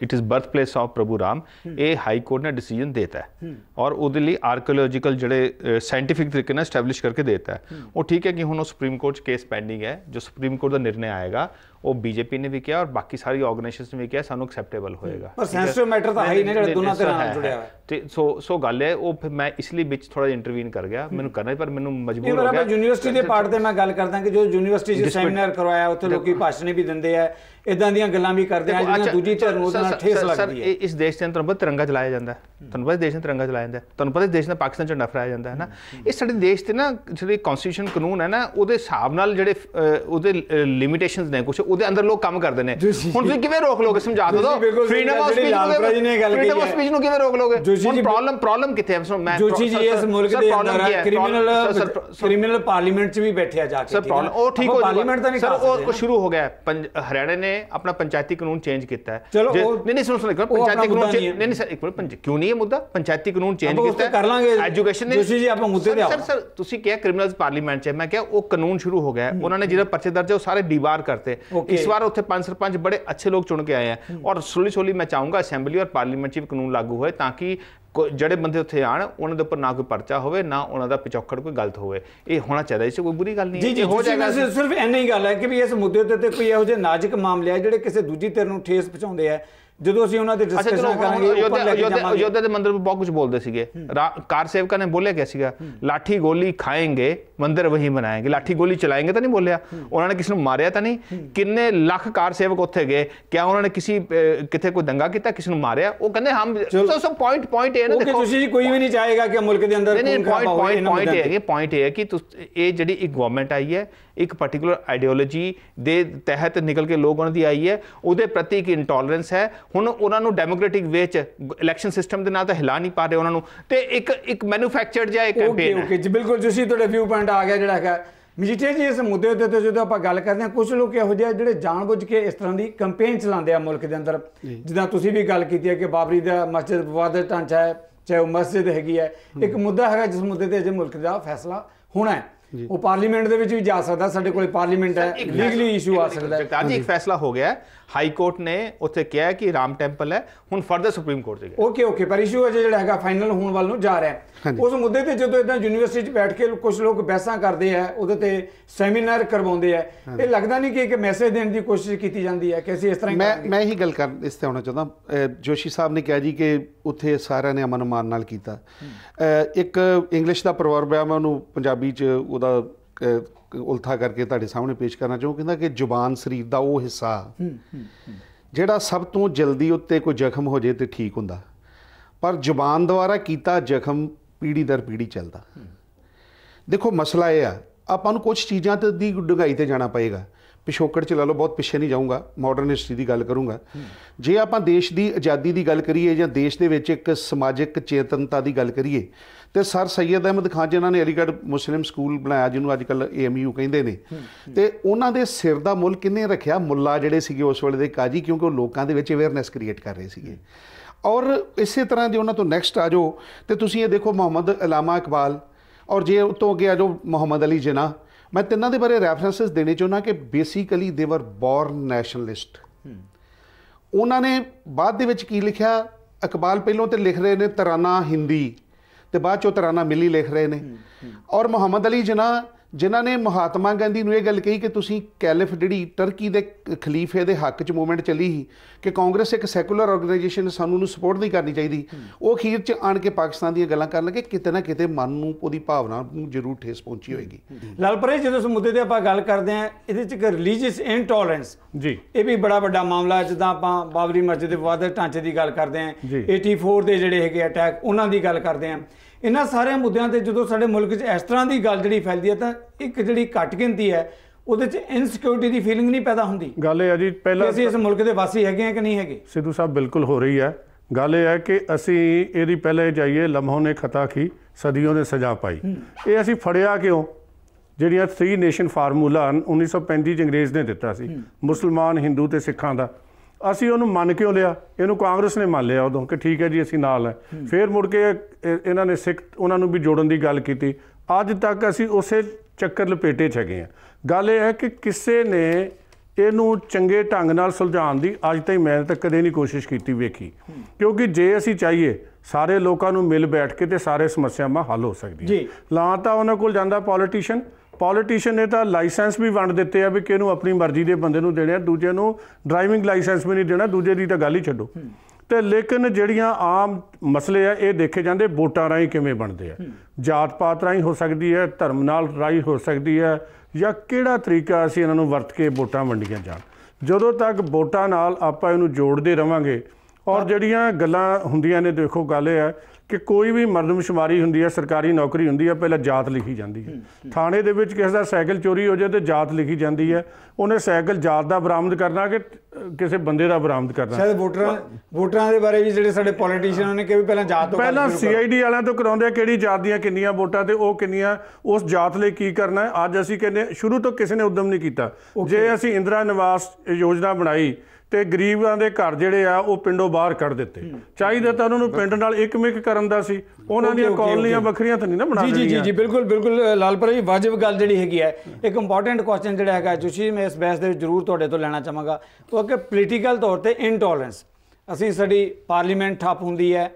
it is birth place of ਪ੍ਰਭੂ ਰਾਮ ਇਹ ਹਾਈ ਕੋਰਟ ਨੇ ਡਿਸੀਜਨ ਦਿੱਤਾ ਹੈ ਔਰ ਉਹਦੇ ਲਈ ਆਰਕੀਓਲੋਜੀਕਲ ਜਿਹੜੇ ਸਾਇੰਟਿਫਿਕ ਤਰੀਕੇ ਨਾਲ ਸਟੈਬਲਿਸ਼ ਕਰਕੇ ਦਿੱਤਾ ਹੈ ਉਹ ਠੀਕ ਹੈ ਕਿ ਹੁਣ ਉਹ ਸੁਪਰੀਮ ਕੋਰਟ ਚ ਕੇਸ ਪੈਂਡਿੰਗ ਹੈ ਜੋ ਸੁਪਰੀਮ ਕੋਰਟ ਦਾ ਨਿਰਣੇ ਆਏਗਾ ਉਹ ਬੀਜੇਪੀ ਨੇ ਵੀ ਕਿਹਾ ਔਰ ਬਾਕੀ ਸਾਰੀ ਆਰਗੇਨਾਈਜੇਸ਼ਨਸ ਨੇ ਵੀ ਕਿਹਾ ਸਾਨੂੰ ਐਕਸੈਪਟੇਬਲ ਹੋਏਗਾ ਪਰ ਸੈਂਸਿਟਿਵ ਮੈਟਰ ਤਾਂ ਹੈ ਹੀ ਨੇ ਜਿਹੜਾ ਦੋਨਾਂ ਤੇ ਨਾਲ ਜੁੜਿਆ ਹੋਇਆ ਤੇ ਸੋ ਸੋ ਗੱਲ ਹੈ ਉਹ ਫਿਰ ਮੈਂ ਇਸ ਲਈ ਵਿੱਚ ਥੋੜਾ ਇੰਟਰਵੀਨ ਕਰ ਗਿਆ ਮੈਨੂੰ ਕਰਨਾ ਪਰ ਮੈਨੂੰ ਮਜਬੂਰ ਹੋ ਗਿਆ ਇਹ ਯੂਨੀਵਰਸਿਟੀ ਦੇ ਪਾਰਟ ਤੇ ਮੈਂ ਗੱਲ ਕਰਦਾ ਕਿ ਜੋ ਯੂਨੀਵਰਸਿਟੀ 'ਚ ਸੈਮੀਨਾਰ ਕਰਵਾਇਆ ਉੱਥੇ ਲੋਕੀ ਭਾਸ਼ਣ ਵੀ ਦਿੰਦੇ ਆ ਇਦਾਂ ਦੀਆਂ ਗੱਲਾਂ ਵੀ ਕਰਦੇ ਆ ਜਿਹੜੀਆਂ ਦੂਜੀ ਧਿਰ ਨੂੰ ਨਾਲ ਠੇਸ ਲੱਗਦੀ ਹੈ ਇਸ ਦੇਸ਼ ਦੇ ਅੰਦਰ ਬਹੁਤ ਤਿਰੰਗਾ ਚਲਾਇਆ ਜਾਂਦਾ ਤੁਹਾਨੂੰ ਪਤਾ ਦੇਸ਼ ਨੇ ਤਿਰੰਗਾ ਚਲਾਇਆ ਜਾਂਦਾ ਤੁਹਾਨੂੰ ਪਤਾ ਦੇਸ਼ ਨਾਲ ਪਾਕਿਸਤਾਨ ਝੰਡਾ ਫਰਾਇਆ ਜਾਂਦਾ ਹੈ ਨਾ ਇਹ ਸਾਡੇ ਦੇਸ਼ ਤੇ ਨਾ ਜਿਹੜੇ ਕਨਸਟੀਟਿਊਸ਼ਨ ਕਾਨੂੰਨ ਹੈ ਨਾ ਉਹਦੇ ਹਿਸਾਬ ਨਾਲ ਜਿਹੜੇ ਉਹਦੇ ਲਿਮਿਟੇਸ਼ਨਸ ਨੇ ਕੁਝ ਉਹਦੇ ਅੰਦਰ ਲੋਕ ਕੰਮ ਕਰਦੇ ਨੇ ਹੁਣ ਤੁਸੀਂ ਕਿਵੇਂ ਰੋਕ ਲੋਗੇ ਸਮਝਾ ਦਿਓ ਫ੍ਰੀडम ਆਫ ਸਪੀਚ ਨੂੰ ਫ੍ਰੀडਮ ਆਫ ਸਪੀਚ ਨੂੰ ਕਿਵੇਂ ਰੋਕ ਲੋਗੇ ਹੁਣ ਪ੍ਰੋਬਲਮ ਪ੍ਰੋਬਲਮ ਕਿੱਥੇ ਹੈ ਮੈਂ ਜੋ ਜੀ ਇਸ ਮੁਲਕ ਦੇ ਅੰਦਰ ਕ੍ਰਿਮੀਨਲ ਕ੍ਰਿਮੀਨਲ ਪਾਰਲੀਮੈਂਟ 'ਚ ਵੀ ਬੈਠਿਆ ਜਾ ਕੇ ਸਰ ਪ੍ਰੋਬਲਮ ਉਹ ਠੀਕ ਹੋ ਪਾਰਲੀਮੈਂਟ ਤਾਂ ਨਹੀਂ ਸਰ ਉਹ ਸ਼ੁਰੂ ਹੋ ਗਿਆ ਹਰਿਆਣਾ ਨੇ ਆਪਣਾ ਪੰਚਾਇਤੀ ਕਾਨੂੰਨ ਚੇਂਜ ਕੀਤਾ ਹੈ ਨਹੀਂ ਨਹੀਂ ਸੁਣੋ ਸੁਣੋ ਪੰਚਾਇਤੀ ਕਾਨੂੰਨ ਨਹੀਂ ਨਹੀਂ ਸਰ ਇੱਕ ਮਿੰਟ ਕਿਉਂ ਨਹੀਂ ਇਹ ਮੁੱਦਾ ਪੰਚਾਇਤੀ ਕਾਨੂੰਨ ਚੇਂਜ ਕੀਤਾ ਕਰ ਲਾਂਗੇ ਐਜੂਕੇਸ਼ਨ ਨੇ ਤੁਸੀਂ ਜੀ ਆਪਾਂ ਮੁੱਦੇ ਤੇ ਆਓ ਸਰ ਸਰ ਤੁਸੀਂ ਕਿਹਾ ਕ੍ਰਿਮੀਨਲ ਪਾਰਲੀਮੈਂਟ 'ਚ ਮੈਂ ਕਿਹਾ ਉਹ ਕਾਨੂੰਨ ਸ਼ੁਰੂ ਹੋ ਗਿਆ ਉਹਨਾਂ ਨੇ ਜਿਹੜਾ ਪਰਚੇ ਦਰਜ ਉਹ ਸਾਰੇ ਡੀਬਾਰ ਕਰਤੇ ਇਸ ਵਾਰ ਉੱਥੇ ਪੰਜ ਸਰਪੰਚ ਬੜੇ ਅੱਛੇ ਲੋਕ ਚੁਣ ਕੇ ਆਏ ਆ ਔਰ ਸੋਲੀ ਸੋਲੀ ਮੈਂ ਚਾਹੂੰਗਾ ਅਸੈਂਬਲੀ ਔਰ ਪਾਰਲੀਮੈਂਟ 'ਚ ਵੀ ਕਾਨੂੰਨ ਲਾਗੂ ਹੋਏ ਤਾਂ ਕਿ ਜਿਹੜੇ ਬੰਦੇ ਉੱਥੇ ਆਣ ਉਹਨਾਂ ਦੇ ਉੱਪਰ ਨਾ ਕੋਈ ਪਰਚਾ ਹੋਵੇ ਨਾ ਉਹਨਾਂ ਦਾ ਪਿਛੋਕੜ ਕੋਈ ਗਲਤ ਹੋਵੇ ਇਹ ਹੋਣਾ ਚਾਹੀਦਾ ਇਸੇ ਕੋਈ ਬੁਰੀ ਗੱਲ ਨਹੀਂ ਹੈ ਹੋ ਜਾਏਗਾ ਸਿਰਫ ਇੰਨੀ ਗੱਲ ਹੈ ਕਿ ਵੀ ਇਸ ਮੁੱਦੇ ਤੇ ਕੋਈ ਇਹੋ ਜਿਹੇ ਨਾਜ਼ੁਕ ਮਾਮਲੇ ਆ ਜਿਹੜੇ ਕਿਸੇ ਦੂਜੀ ਧਿਰ ਨੂੰ ਠੇਸ ਪਹੁੰਚਾਉਂਦੇ ਆ ਜਦੋਂ ਅਸੀਂ ਉਹਨਾਂ ਦੇ ਡਿਸਕਸ਼ਨ ਕਰਾਂਗੇ ਯੋਧੇ ਦੇ ਮੰਦਰ ਵਿੱਚ ਬਹੁਤ ਕੁਝ ਬੋਲਦੇ ਸੀਗੇ ਕਾਰ ਸੇਵਕਾਂ ਨੇ ਬੋਲੇ ਕਿਹਾ ਸੀਗਾ ਲਾਠੀ ਗੋਲੀ ਖਾਏਂਗੇ ਮੰਦਰ ਵਹੀ ਬਣਾਏਂਗੇ ਲਾਠੀ ਗੋਲੀ ਚਲਾਏਂਗੇ ਤਾਂ ਨਹੀਂ ਬੋਲਿਆ ਉਹਨਾਂ ਨੇ ਕਿਸ ਨੂੰ ਮਾਰਿਆ ਤਾਂ ਨਹੀਂ ਕਿੰਨੇ ਲੱਖ ਕਾਰ ਸੇਵਕ ਉੱਥੇ ਗਏ ਕਿਆ ਉਹਨਾਂ ਨੇ ਕਿਸੇ ਕਿਥੇ ਕੋਈ ਦੰਗਾ ਕੀਤਾ ਕਿਸੇ ਨੂੰ ਮਾਰਿਆ ਉਹ ਕਹਿੰਦੇ ਹਮ ਸੋ ਸੋ ਪੁਆਇੰਟ ਪੁਆਇੰਟ ਇਹ ਨਾ ਦੇਖੋ ਤੁਸੀਂ ਕੋਈ ਵੀ ਨਹੀਂ ਚਾਹੇਗਾ ਕਿ ਮੁਲਕ ਦੇ ਅੰਦਰ ਨਹੀਂ ਪੁਆਇੰਟ ਪੁਆਇੰਟ ਪੁਆਇੰਟ ਇਹ ਹੈ ਕਿ ਪੁਆਇੰਟ ਇਹ ਹੈ ਕਿ ਇਹ ਜਿਹੜੀ ਇੱਕ ਗਵਰਨਮੈਂਟ ਆਈ ਹੈ ਇੱਕ ਪਾਰਟਿਕੂਲਰ ਆਈਡੀਓਲੋਜੀ ਦੇ ਤਹਿਤ ਨਿਕਲ ਕੇ ਲੋਕ ਉਹਨਾਂ ਦੀ ਆਈ ਹੈ ਉਹਦੇ ਪ੍ਰਤੀ ਇੱਕ ਇੰਟੋਲਰੈਂਸ ਹੈ ਹੁਣ ਉਹਨਾਂ ਨੂੰ ਡੈਮੋਕ੍ਰੈਟਿਕ ਵੇ ਚ ਇਲੈਕਸ਼ਨ ਸਿਸਟਮ ਦੇ ਨਾਲ ਤਾਂ ਹਿਲਾ ਨਹੀਂ ਪਾ ਰਹੇ ਉਹਨਾਂ ਨੂੰ ਤੇ ਇੱਕ ਇੱਕ ਮੈਨੂਫੈਕਚਰਡ ਜਿਹਾ ਇੱਕ ਕੈਂਪੇਨ ਓਕੇ ਓਕੇ ਜੀ ਬਿਲਕੁਲ ਤੁਸੀਂ ਤੁਹਾਡੇ ਵਿਊ ਪੁਆਇੰਟ ਆ ਗਿਆ ਜਿਹੜਾ ਹੈ ਮਜੀਠੀਆ ਜੀ ਇਸ ਮੁੱਦੇ ਉੱਤੇ ਤੇ ਜਦੋਂ ਆਪਾਂ ਗੱਲ ਕਰਦੇ ਹਾਂ ਕੁਝ ਲੋਕ ਇਹੋ ਜਿਹੇ ਜਿਹੜੇ ਜਾਣਬੁੱਝ ਕੇ ਇਸ ਤਰ੍ਹਾਂ ਦੀ ਕੈਂਪੇਨ ਚਲਾਉਂਦੇ ਆ ਮੁਲਕ ਦੇ ਅੰਦਰ ਜਿੱਦਾਂ ਤੁਸੀਂ ਵੀ ਗੱਲ ਕੀਤੀ ਹੈ ਕਿ ਬਾਬਰੀ ਦਾ ਮਸਜਿਦ ਦਾ ਢਾਂਚਾ ਹੈ ਚਾਹੇ ਉਹ ਮਸਜਿਦ ਹੈਗੀ ਹੈ ਇੱਕ ਮੁੱਦਾ ਹੈਗਾ ਜਿਸ ਮੁੱਦੇ ਤੇ ਅਜੇ ਮੁਲਕ ਦਾ ਫੈਸਲਾ ਹੋਣਾ ਹੈ ਉਹ ਪਾਰਲੀਮੈਂਟ ਦੇ ਵਿੱਚ ਵੀ ਜਾ ਸਕਦਾ ਸਾਡੇ ਕੋਲੇ ਪਾਰਲੀਮੈਂਟ ਹੈ ਲੀਗਲੀ ਇਸ਼ੂ ਆ ਸਕਦਾ ਹੈ ਜੀ ਇੱਕ ਫੈਸਲਾ ਹੋ ਗਿਆ ਹਾਈ ਕੋਰਟ ਨੇ ਉੱਥੇ ਕਿਹਾ ਕਿ ਰਾਮ ਟੈਂਪਲ ਹੈ ਹੁਣ ਫਰਦਰ ਸੁਪਰੀਮ ਕੋਰਟ ਤੇ ਗਿਆ ਓਕੇ ਓਕੇ ਪਰ ਇਸ਼ੂ ਅਜੇ ਜਿਹੜਾ ਹੈਗਾ ਫਾਈਨਲ ਹੋਣ ਵੱਲ ਨੂੰ ਜਾ ਰਿਹਾ ਉਸ ਮੁੱਦੇ ਤੇ ਜਦੋਂ ਇਦਾਂ ਯੂਨੀਵਰਸਿਟੀ 'ਚ ਬੈਠ ਕੇ ਕੁਝ ਲੋਕ ਬਹਿਸਾਂ ਕਰਦੇ ਆ ਉਹਦੇ ਤੇ ਸੈਮੀਨਾਰ ਕਰਵਾਉਂਦੇ ਆ ਇਹ ਲੱਗਦਾ ਨਹੀਂ ਕਿ ਇੱਕ ਮੈਸੇਜ ਦੇਣ ਦੀ ਕੋਸ਼ਿਸ਼ ਕੀਤੀ ਜਾਂਦੀ ਹੈ ਕਿ ਅਸੀਂ ਇਸ ਤਰ੍ਹਾਂ ਮੈਂ ਮੈਂ ਹੀ ਗੱਲ ਕਰ ਇਸ ਤੇ ਆਉਣਾ ਚਾਹੁੰਦਾ ਜੋਸ਼ੀ ਸਾਹਿਬ ਨੇ ਕਿਹਾ ਜੀ ਕਿ ਉੱਥੇ ਸਾਰਿਆਂ ਨੇ ਅਮਨ ਮਾਨ ਨਾਲ ਕੀਤਾ ਇੱਕ ਇੰਗਲਿਸ਼ ਦਾ ਪ੍ਰਵਰਬ ਹੈ ਮੈਂ ਉਹਨੂੰ ਪੰਜਾਬੀ 'ਚ ਉਹਦਾ ਉਲਥਾ ਕਰਕੇ ਤੁਹਾਡੇ ਸਾਹਮਣੇ ਪੇਸ਼ ਕਰਨਾ ਚਾਹੁੰਦਾ ਕਹਿੰਦਾ ਕਿ ਜ਼ੁਬਾਨ ਸਰੀਰ ਦਾ ਉਹ ਹਿੱਸਾ ਜਿਹੜਾ ਸਭ ਤੋਂ ਜਲਦੀ ਉੱਤੇ ਕੋਈ ਜ਼ਖਮ ਹੋ ਜੇ ਤੇ ਠੀਕ ਹੁੰਦਾ ਪਰ ਜ਼ੁਬਾਨ ਦੁਆਰਾ ਕੀਤਾ ਜ਼ਖਮ ਪੀੜੀ ਦਰ ਪੀੜੀ ਚੱਲਦਾ ਦੇਖੋ ਮਸਲਾ ਇਹ ਆ ਆਪਾਂ ਨੂੰ ਕੁਝ ਚੀਜ਼ਾਂ ਤੇ ਦੀ ਡੁੰਗਾਈ ਤੇ ਜਾਣਾ ਪਏਗਾ ਪਿਛੋਕੜ ਚ ਲਾ ਲਓ ਬਹੁਤ ਪਿੱਛੇ ਨਹੀਂ ਜਾਊਂਗਾ ਮਾਡਰਨ ਹਿਸਟਰੀ ਦੀ ਗੱਲ ਕਰੂੰਗਾ ਜੇ ਆਪਾਂ ਦੇਸ਼ ਦੀ ਆਜ਼ਾਦੀ ਦੀ ਗੱਲ ਕਰੀਏ ਜਾਂ ਦੇਸ਼ ਦੇ ਵਿੱਚ ਇੱਕ ਸਮਾਜਿਕ ਚੇਤਨਤਾ ਦੀ ਗੱਲ ਕਰੀਏ ਤੇ ਸਰ ਸੈਦ ਅਹਿਮਦ ਖਾਨ ਜਿਨ੍ਹਾਂ ਨੇ ਅਲੀਗੜ੍ਹ ਮੁਸਲਿਮ ਸਕੂਲ ਬਣਾਇਆ ਜਿਹਨੂੰ ਅੱਜ ਕੱਲ ਏਐਮਯੂ ਕਹਿੰਦੇ ਨੇ ਤੇ ਉਹਨਾਂ ਦੇ ਸਿਰ ਦਾ ਮੁੱਲ ਕਿੰਨੇ ਰੱਖਿਆ ਮੁੱਲਾ ਜਿਹੜੇ ਸੀਗੇ ਉਸ ਵੇਲੇ ਦੇ ਕਾਜੀ ਕਿਉਂਕਿ ਉਹ ਲੋਕਾਂ ਦੇ ਵਿੱਚ ਅਵੇਅਰਨੈਸ ਕ੍ਰੀਏਟ ਕਰ ਰਹੇ ਸੀਗੇ ਔਰ ਇਸੇ ਤਰ੍ਹਾਂ ਜੇ ਉਹਨਾਂ ਤੋਂ ਨੈਕਸਟ ਆ ਜਾਓ ਤੇ ਤੁਸੀਂ ਇਹ ਦੇਖੋ ਮੁਹੰਮਦ ਅਲਾਮਾ ਇਕਬਾਲ ਔਰ ਜੇ ਉਤੋਂ ਅੱਗੇ ਆ ਜਾਓ ਮੁਹੰਮਦ ਅਲੀ ਜਿਨਾ ਮੈਂ ਤਿੰਨਾਂ ਦੇ ਬਾਰੇ ਰੈਫਰੈਂਸਸ ਦੇਣੇ ਚਾਹੁੰਦਾ ਕਿ ਬੇਸਿਕਲੀ ਦੇ ਵਰ ਬੌਰਨ ਨੈਸ਼ਨਲਿਸਟ ਉਹਨਾਂ ਨੇ ਬਾਅਦ ਦੇ ਵਿੱਚ ਕੀ ਲਿਖਿਆ ਇਕਬਾਲ ਪਹਿਲਾਂ ਤੇ ਲਿਖ ਰਹੇ ਨੇ ਤਰਾਨਾ ਹਿੰਦੀ ਤੇ ਬਾਅਦ ਚੋਂ ਤਰਾਨਾ ਮਿਲੀ ਲਿਖ ਰਹੇ ਨੇ ਔਰ ਮੁਹੰਮਦ ਅਲੀ ਜਨਾ ਜਿਨ੍ਹਾਂ ਨੇ ਮਹਾਤਮਾ ਗਾਂਧੀ ਨੂੰ ਇਹ ਗੱਲ ਕਹੀ ਕਿ ਤੁਸੀਂ ਕੈਲਿਫ ਜਿਹੜੀ ਟਰਕੀ ਦੇ ਖਲੀਫੇ ਦੇ ਹੱਕ 'ਚ ਮੂਵਮੈਂਟ ਚੱਲੀ ਸੀ ਕਿ ਕਾਂਗਰਸ ਇੱਕ ਸੈਕੂਲਰ ਆਰਗੇਨਾਈਜੇਸ਼ਨ ਸਾਨੂੰ ਨੂੰ ਸਪੋਰਟ ਨਹੀਂ ਕਰਨੀ ਚਾਹੀਦੀ ਉਹ ਅਖੀਰ 'ਚ ਆਣ ਕੇ ਪਾਕਿਸਤਾਨ ਦੀਆਂ ਗੱਲਾਂ ਕਰਨ ਲੱਗੇ ਕਿਤੇ ਨਾ ਕਿਤੇ ਮਨ ਨੂੰ ਉਹਦੀ ਭਾਵਨਾ ਨੂੰ ਜ਼ਰੂਰ ਠੇਸ ਪਹੁੰਚੀ ਹੋਏਗੀ ਲਾਲਪਰੇ ਜਦੋਂ ਇਸ ਮੁੱਦੇ ਤੇ ਆਪਾਂ ਗੱਲ ਕਰਦੇ ਆ ਇਹਦੇ 'ਚ ਇੱਕ ਰਿਲੀਜੀਅਸ ਇਨਟੋਲਰੈਂਸ ਜੀ ਇਹ ਵੀ ਬੜਾ ਵੱਡਾ ਮਾਮਲਾ ਜਿੱਦਾਂ ਆਪਾਂ ਬਾਬਰੀ ਮਸਜਿਦ ਦੇ ਵਾਅਦੇ ਢਾਂਚੇ ਦੀ ਗੱਲ ਕਰਦੇ ਆ 84 ਦੇ ਜਿਹੜੇ ਹੈਗੇ ਅਟੈਕ ਉਹਨਾਂ ਦੀ ਗੱਲ ਕਰਦੇ ਆ ਇਹਨਾਂ ਸਾਰੇ ਮੁੱਦਿਆਂ ਤੇ ਜਦੋਂ ਸਾਡੇ ਮੁਲਕ 'ਚ ਇਸ ਤਰ੍ਹਾਂ ਦੀ ਗੱਲ ਜਿਹੜੀ ਫੈਲਦੀ ਹੈ ਤਾਂ ਇੱਕ ਜਿਹੜੀ ਘਟ ਗਿੰਦੀ ਹੈ ਉਹਦੇ 'ਚ ਇਨਸਿਕਿਉਰਿਟੀ ਦੀ ਫੀਲਿੰਗ ਨਹੀਂ ਪੈਦਾ ਹੁੰਦੀ ਗੱਲ ਇਹ ਹੈ ਜੀ ਪਹਿਲਾਂ ਅਸੀਂ ਇਸ ਮੁਲਕ ਦੇ ਵਾਸੀ ਹੈਗੇ ਆ ਕਿ ਨਹੀਂ ਹੈਗੇ ਸਿੱਧੂ ਸਾਹਿਬ ਬਿਲਕੁਲ ਹੋ ਰਹੀ ਹੈ ਗੱਲ ਇਹ ਹੈ ਕਿ ਅਸੀਂ ਇਹਦੀ ਪਹਿਲੇ ਜਾਈਏ ਲਮਹੋਂ ਨੇ ਖਤਾ ਕੀ ਸਦੀਆਂ ਨੇ ਸਜ਼ਾ ਪਾਈ ਇਹ ਅਸੀਂ ਫੜਿਆ ਕਿਉਂ ਜਿਹੜੀਆਂ 3 ਨੇਸ਼ਨ ਫਾਰਮੂਲਾ 1935 ਚ ਅੰਗਰੇਜ਼ ਨੇ ਦਿੱਤਾ ਸੀ ਮੁਸਲਮਾਨ ਹਿੰਦੂ ਤੇ ਸਿੱਖਾਂ ਦਾ ਅਸੀਂ ਉਹਨੂੰ ਮੰਨ ਕਿਉਂ ਲਿਆ ਇਹਨੂੰ ਕਾਂਗਰਸ ਨੇ ਮੰਨ ਲਿਆ ਉਦੋਂ ਕਿ ਠੀਕ ਹੈ ਜੀ ਅਸੀਂ ਨਾਲ ਹੈ ਫੇਰ ਮੁੜ ਕੇ ਇਹਨਾਂ ਨੇ ਸਿੱਖ ਉਹਨਾਂ ਨੂੰ ਵੀ ਜੋੜਨ ਦੀ ਗੱਲ ਕੀਤੀ ਅੱਜ ਤੱਕ ਅਸੀਂ ਉਸੇ ਚੱਕਰ ਲਪੇਟੇ ਛਗੇ ਆ ਗੱਲ ਇਹ ਹੈ ਕਿ ਕਿਸੇ ਨੇ ਇਹਨੂੰ ਚੰਗੇ ਢੰਗ ਨਾਲ ਸੁਲਝਾਉਣ ਦੀ ਅੱਜ ਤਾਈਂ ਮੈਂ ਤਾਂ ਕਦੇ ਨਹੀਂ ਕੋਸ਼ਿਸ਼ ਕੀਤੀ ਵੇਖੀ ਕਿਉਂਕਿ ਜੇ ਅਸੀਂ ਚਾਹੀਏ ਸਾਰੇ ਲੋਕਾਂ ਨੂੰ ਮਿਲ ਬੈਠ ਕੇ ਤੇ ਸਾਰੇ ਸਮੱਸਿਆਵਾਂ ਹੱਲ ਹੋ ਸਕਦੀਆਂ ਲਾਂ ਤਾਂ ਉਹਨਾਂ ਕੋਲ ਜਾਂਦਾ ਪੋਲੀਟੀਸ਼ੀਅਨ ਪੋਲੀਟੀਸ਼ੀਅਨ ਨੇ ਤਾਂ ਲਾਇਸੈਂਸ ਵੀ ਵੰਡ ਦਿੱਤੇ ਆ ਵੀ ਕਿਹਨੂੰ ਆਪਣੀ ਮਰਜ਼ੀ ਦੇ ਬੰਦੇ ਨੂੰ ਦੇਣੇ ਆ ਦੂਜੇ ਨੂੰ ਡਰਾਈਵਿੰਗ ਲਾਇਸੈਂਸ ਵੀ ਨਹੀਂ ਦੇਣਾ ਦੂਜੇ ਦੀ ਤਾਂ ਗੱਲ ਹੀ ਛੱਡੋ ਤੇ ਲੇਕਿਨ ਜਿਹੜੀਆਂ ਆਮ ਮਸਲੇ ਆ ਇਹ ਦੇਖੇ ਜਾਂਦੇ ਵੋਟਾਂ ਰਾਹੀਂ ਕਿਵੇਂ ਬਣਦੇ ਆ ਜਾਤ ਪਾਤ ਰਾਹੀਂ ਹੋ ਸਕਦੀ ਹੈ ਧਰਮ ਨਾਲ ਰਾਹੀਂ ਹੋ ਸਕਦੀ ਹੈ ਜਾਂ ਕਿਹੜਾ ਤਰੀਕਾ ਅਸੀਂ ਇਹਨਾਂ ਨੂੰ ਵਰਤ ਕੇ ਵੋਟਾਂ ਵੰਡੀਆਂ ਜਾਣ ਜਦੋਂ ਤੱਕ ਵੋਟਾਂ ਨਾਲ ਆਪਾਂ ਇਹਨੂੰ ਜੋੜਦੇ ਰਵਾਂਗੇ ਔਰ ਜਿਹੜੀਆਂ ਗੱਲਾਂ ਹੁੰਦੀਆਂ ਨੇ ਦੇਖੋ ਗੱਲ ਇਹ ਹੈ ਕਿ ਕੋਈ ਵੀ ਮਰਦਮਸ਼ੁਮਾਰੀ ਹੁੰਦੀ ਹੈ ਸਰਕਾਰੀ ਨੌਕਰੀ ਹੁੰਦੀ ਹੈ ਪਹਿਲਾਂ ਜਾਤ ਲਿਖੀ ਜਾਂਦੀ ਹੈ ਥਾਣੇ ਦੇ ਵਿੱਚ ਕਿਸੇ ਦਾ ਸਾਈਕਲ ਚੋਰੀ ਹੋ ਜਾਏ ਤੇ ਜਾਤ ਲਿਖੀ ਜਾਂਦੀ ਹੈ ਉਹਨੇ ਸਾਈਕਲ ਜਾਤ ਦਾ ਬਰਾਮਦ ਕਰਨਾ ਕਿ ਕਿਸੇ ਬੰਦੇ ਦਾ ਬਰਾਮਦ ਕਰਨਾ ਸ਼ਾਇਦ ਵੋਟਰਾਂ ਵੋਟਰਾਂ ਦੇ ਬਾਰੇ ਵੀ ਜਿਹੜੇ ਸਾਡੇ ਪੋਲੀਟੀਸ਼ੀਅਨਾਂ ਨੇ ਕਿ ਵੀ ਪਹਿਲਾਂ ਜਾਤ ਤੋਂ ਪਹਿਲਾਂ ਸੀਆਈਡੀ ਵਾਲਿਆਂ ਤੋਂ ਕਰਾਉਂਦੇ ਆ ਕਿਹੜੀ ਜਾਤ ਦੀਆਂ ਕਿੰਨੀਆਂ ਵੋਟਾਂ ਤੇ ਉਹ ਕਿੰਨੀਆਂ ਉਸ ਜਾਤ ਲਈ ਕੀ ਕਰਨਾ ਹੈ ਅੱਜ ਅਸੀਂ ਕਹਿੰਦੇ ਸ਼ੁਰੂ ਤੋਂ ਕਿਸੇ ਨੇ ਉਦਮ ਨਹੀਂ ਕੀਤਾ ਜੇ ਅਸੀਂ ਇੰਦਰਾ ਨਿਵਾਸ ਯੋਜਨਾ ਬਣਾਈ ਤੇ ਗਰੀਬਾਂ ਦੇ ਘਰ ਜਿਹੜੇ ਆ ਉਹ ਪਿੰਡੋਂ ਬਾਹਰ ਕੱਢ ਦਿੱਤੇ ਚਾਹੀਦਾ ਤਾਂ ਉਹਨਾਂ ਨੂੰ ਪਿੰਡ ਨਾਲ ਇੱਕਮਿਕ ਕਰਨ ਦਾ ਸੀ ਉਹਨਾਂ ਦੀਆਂ ਕਾਲਨੀਆਂ ਵੱਖਰੀਆਂ ਤਾਂ ਨਹੀਂ ਨਾ ਬਣਾ ਜੀ ਜੀ ਜੀ ਬਿਲਕੁਲ ਬਿਲਕੁਲ ਲਾਲਪੁਰਾ ਜੀ ਵਾਜਬ ਗੱਲ ਜਿਹੜੀ ਹੈਗੀ ਹੈ ਇੱਕ ਇੰਪੋਰਟੈਂਟ ਕੁਐਸਚਨ ਜਿਹੜਾ ਹੈਗਾ ਜੁਸ਼ੀ ਮੈਂ ਇਸ ਬੈਸ ਦੇ ਵਿੱਚ ਜ਼ਰੂਰ ਤੁਹਾਡੇ ਤੋਂ ਲੈਣਾ ਚਾਹਾਂਗਾ ਉਹ ਕਿ ਪੋਲੀਟੀਕਲ ਤੌਰ ਤੇ ਇਨਟੋਲਰੈਂਸ ਅਸੀਂ ਸਾਡੀ ਪਾਰਲੀਮੈਂਟ ਠੱਪ ਹੁੰਦੀ ਹੈ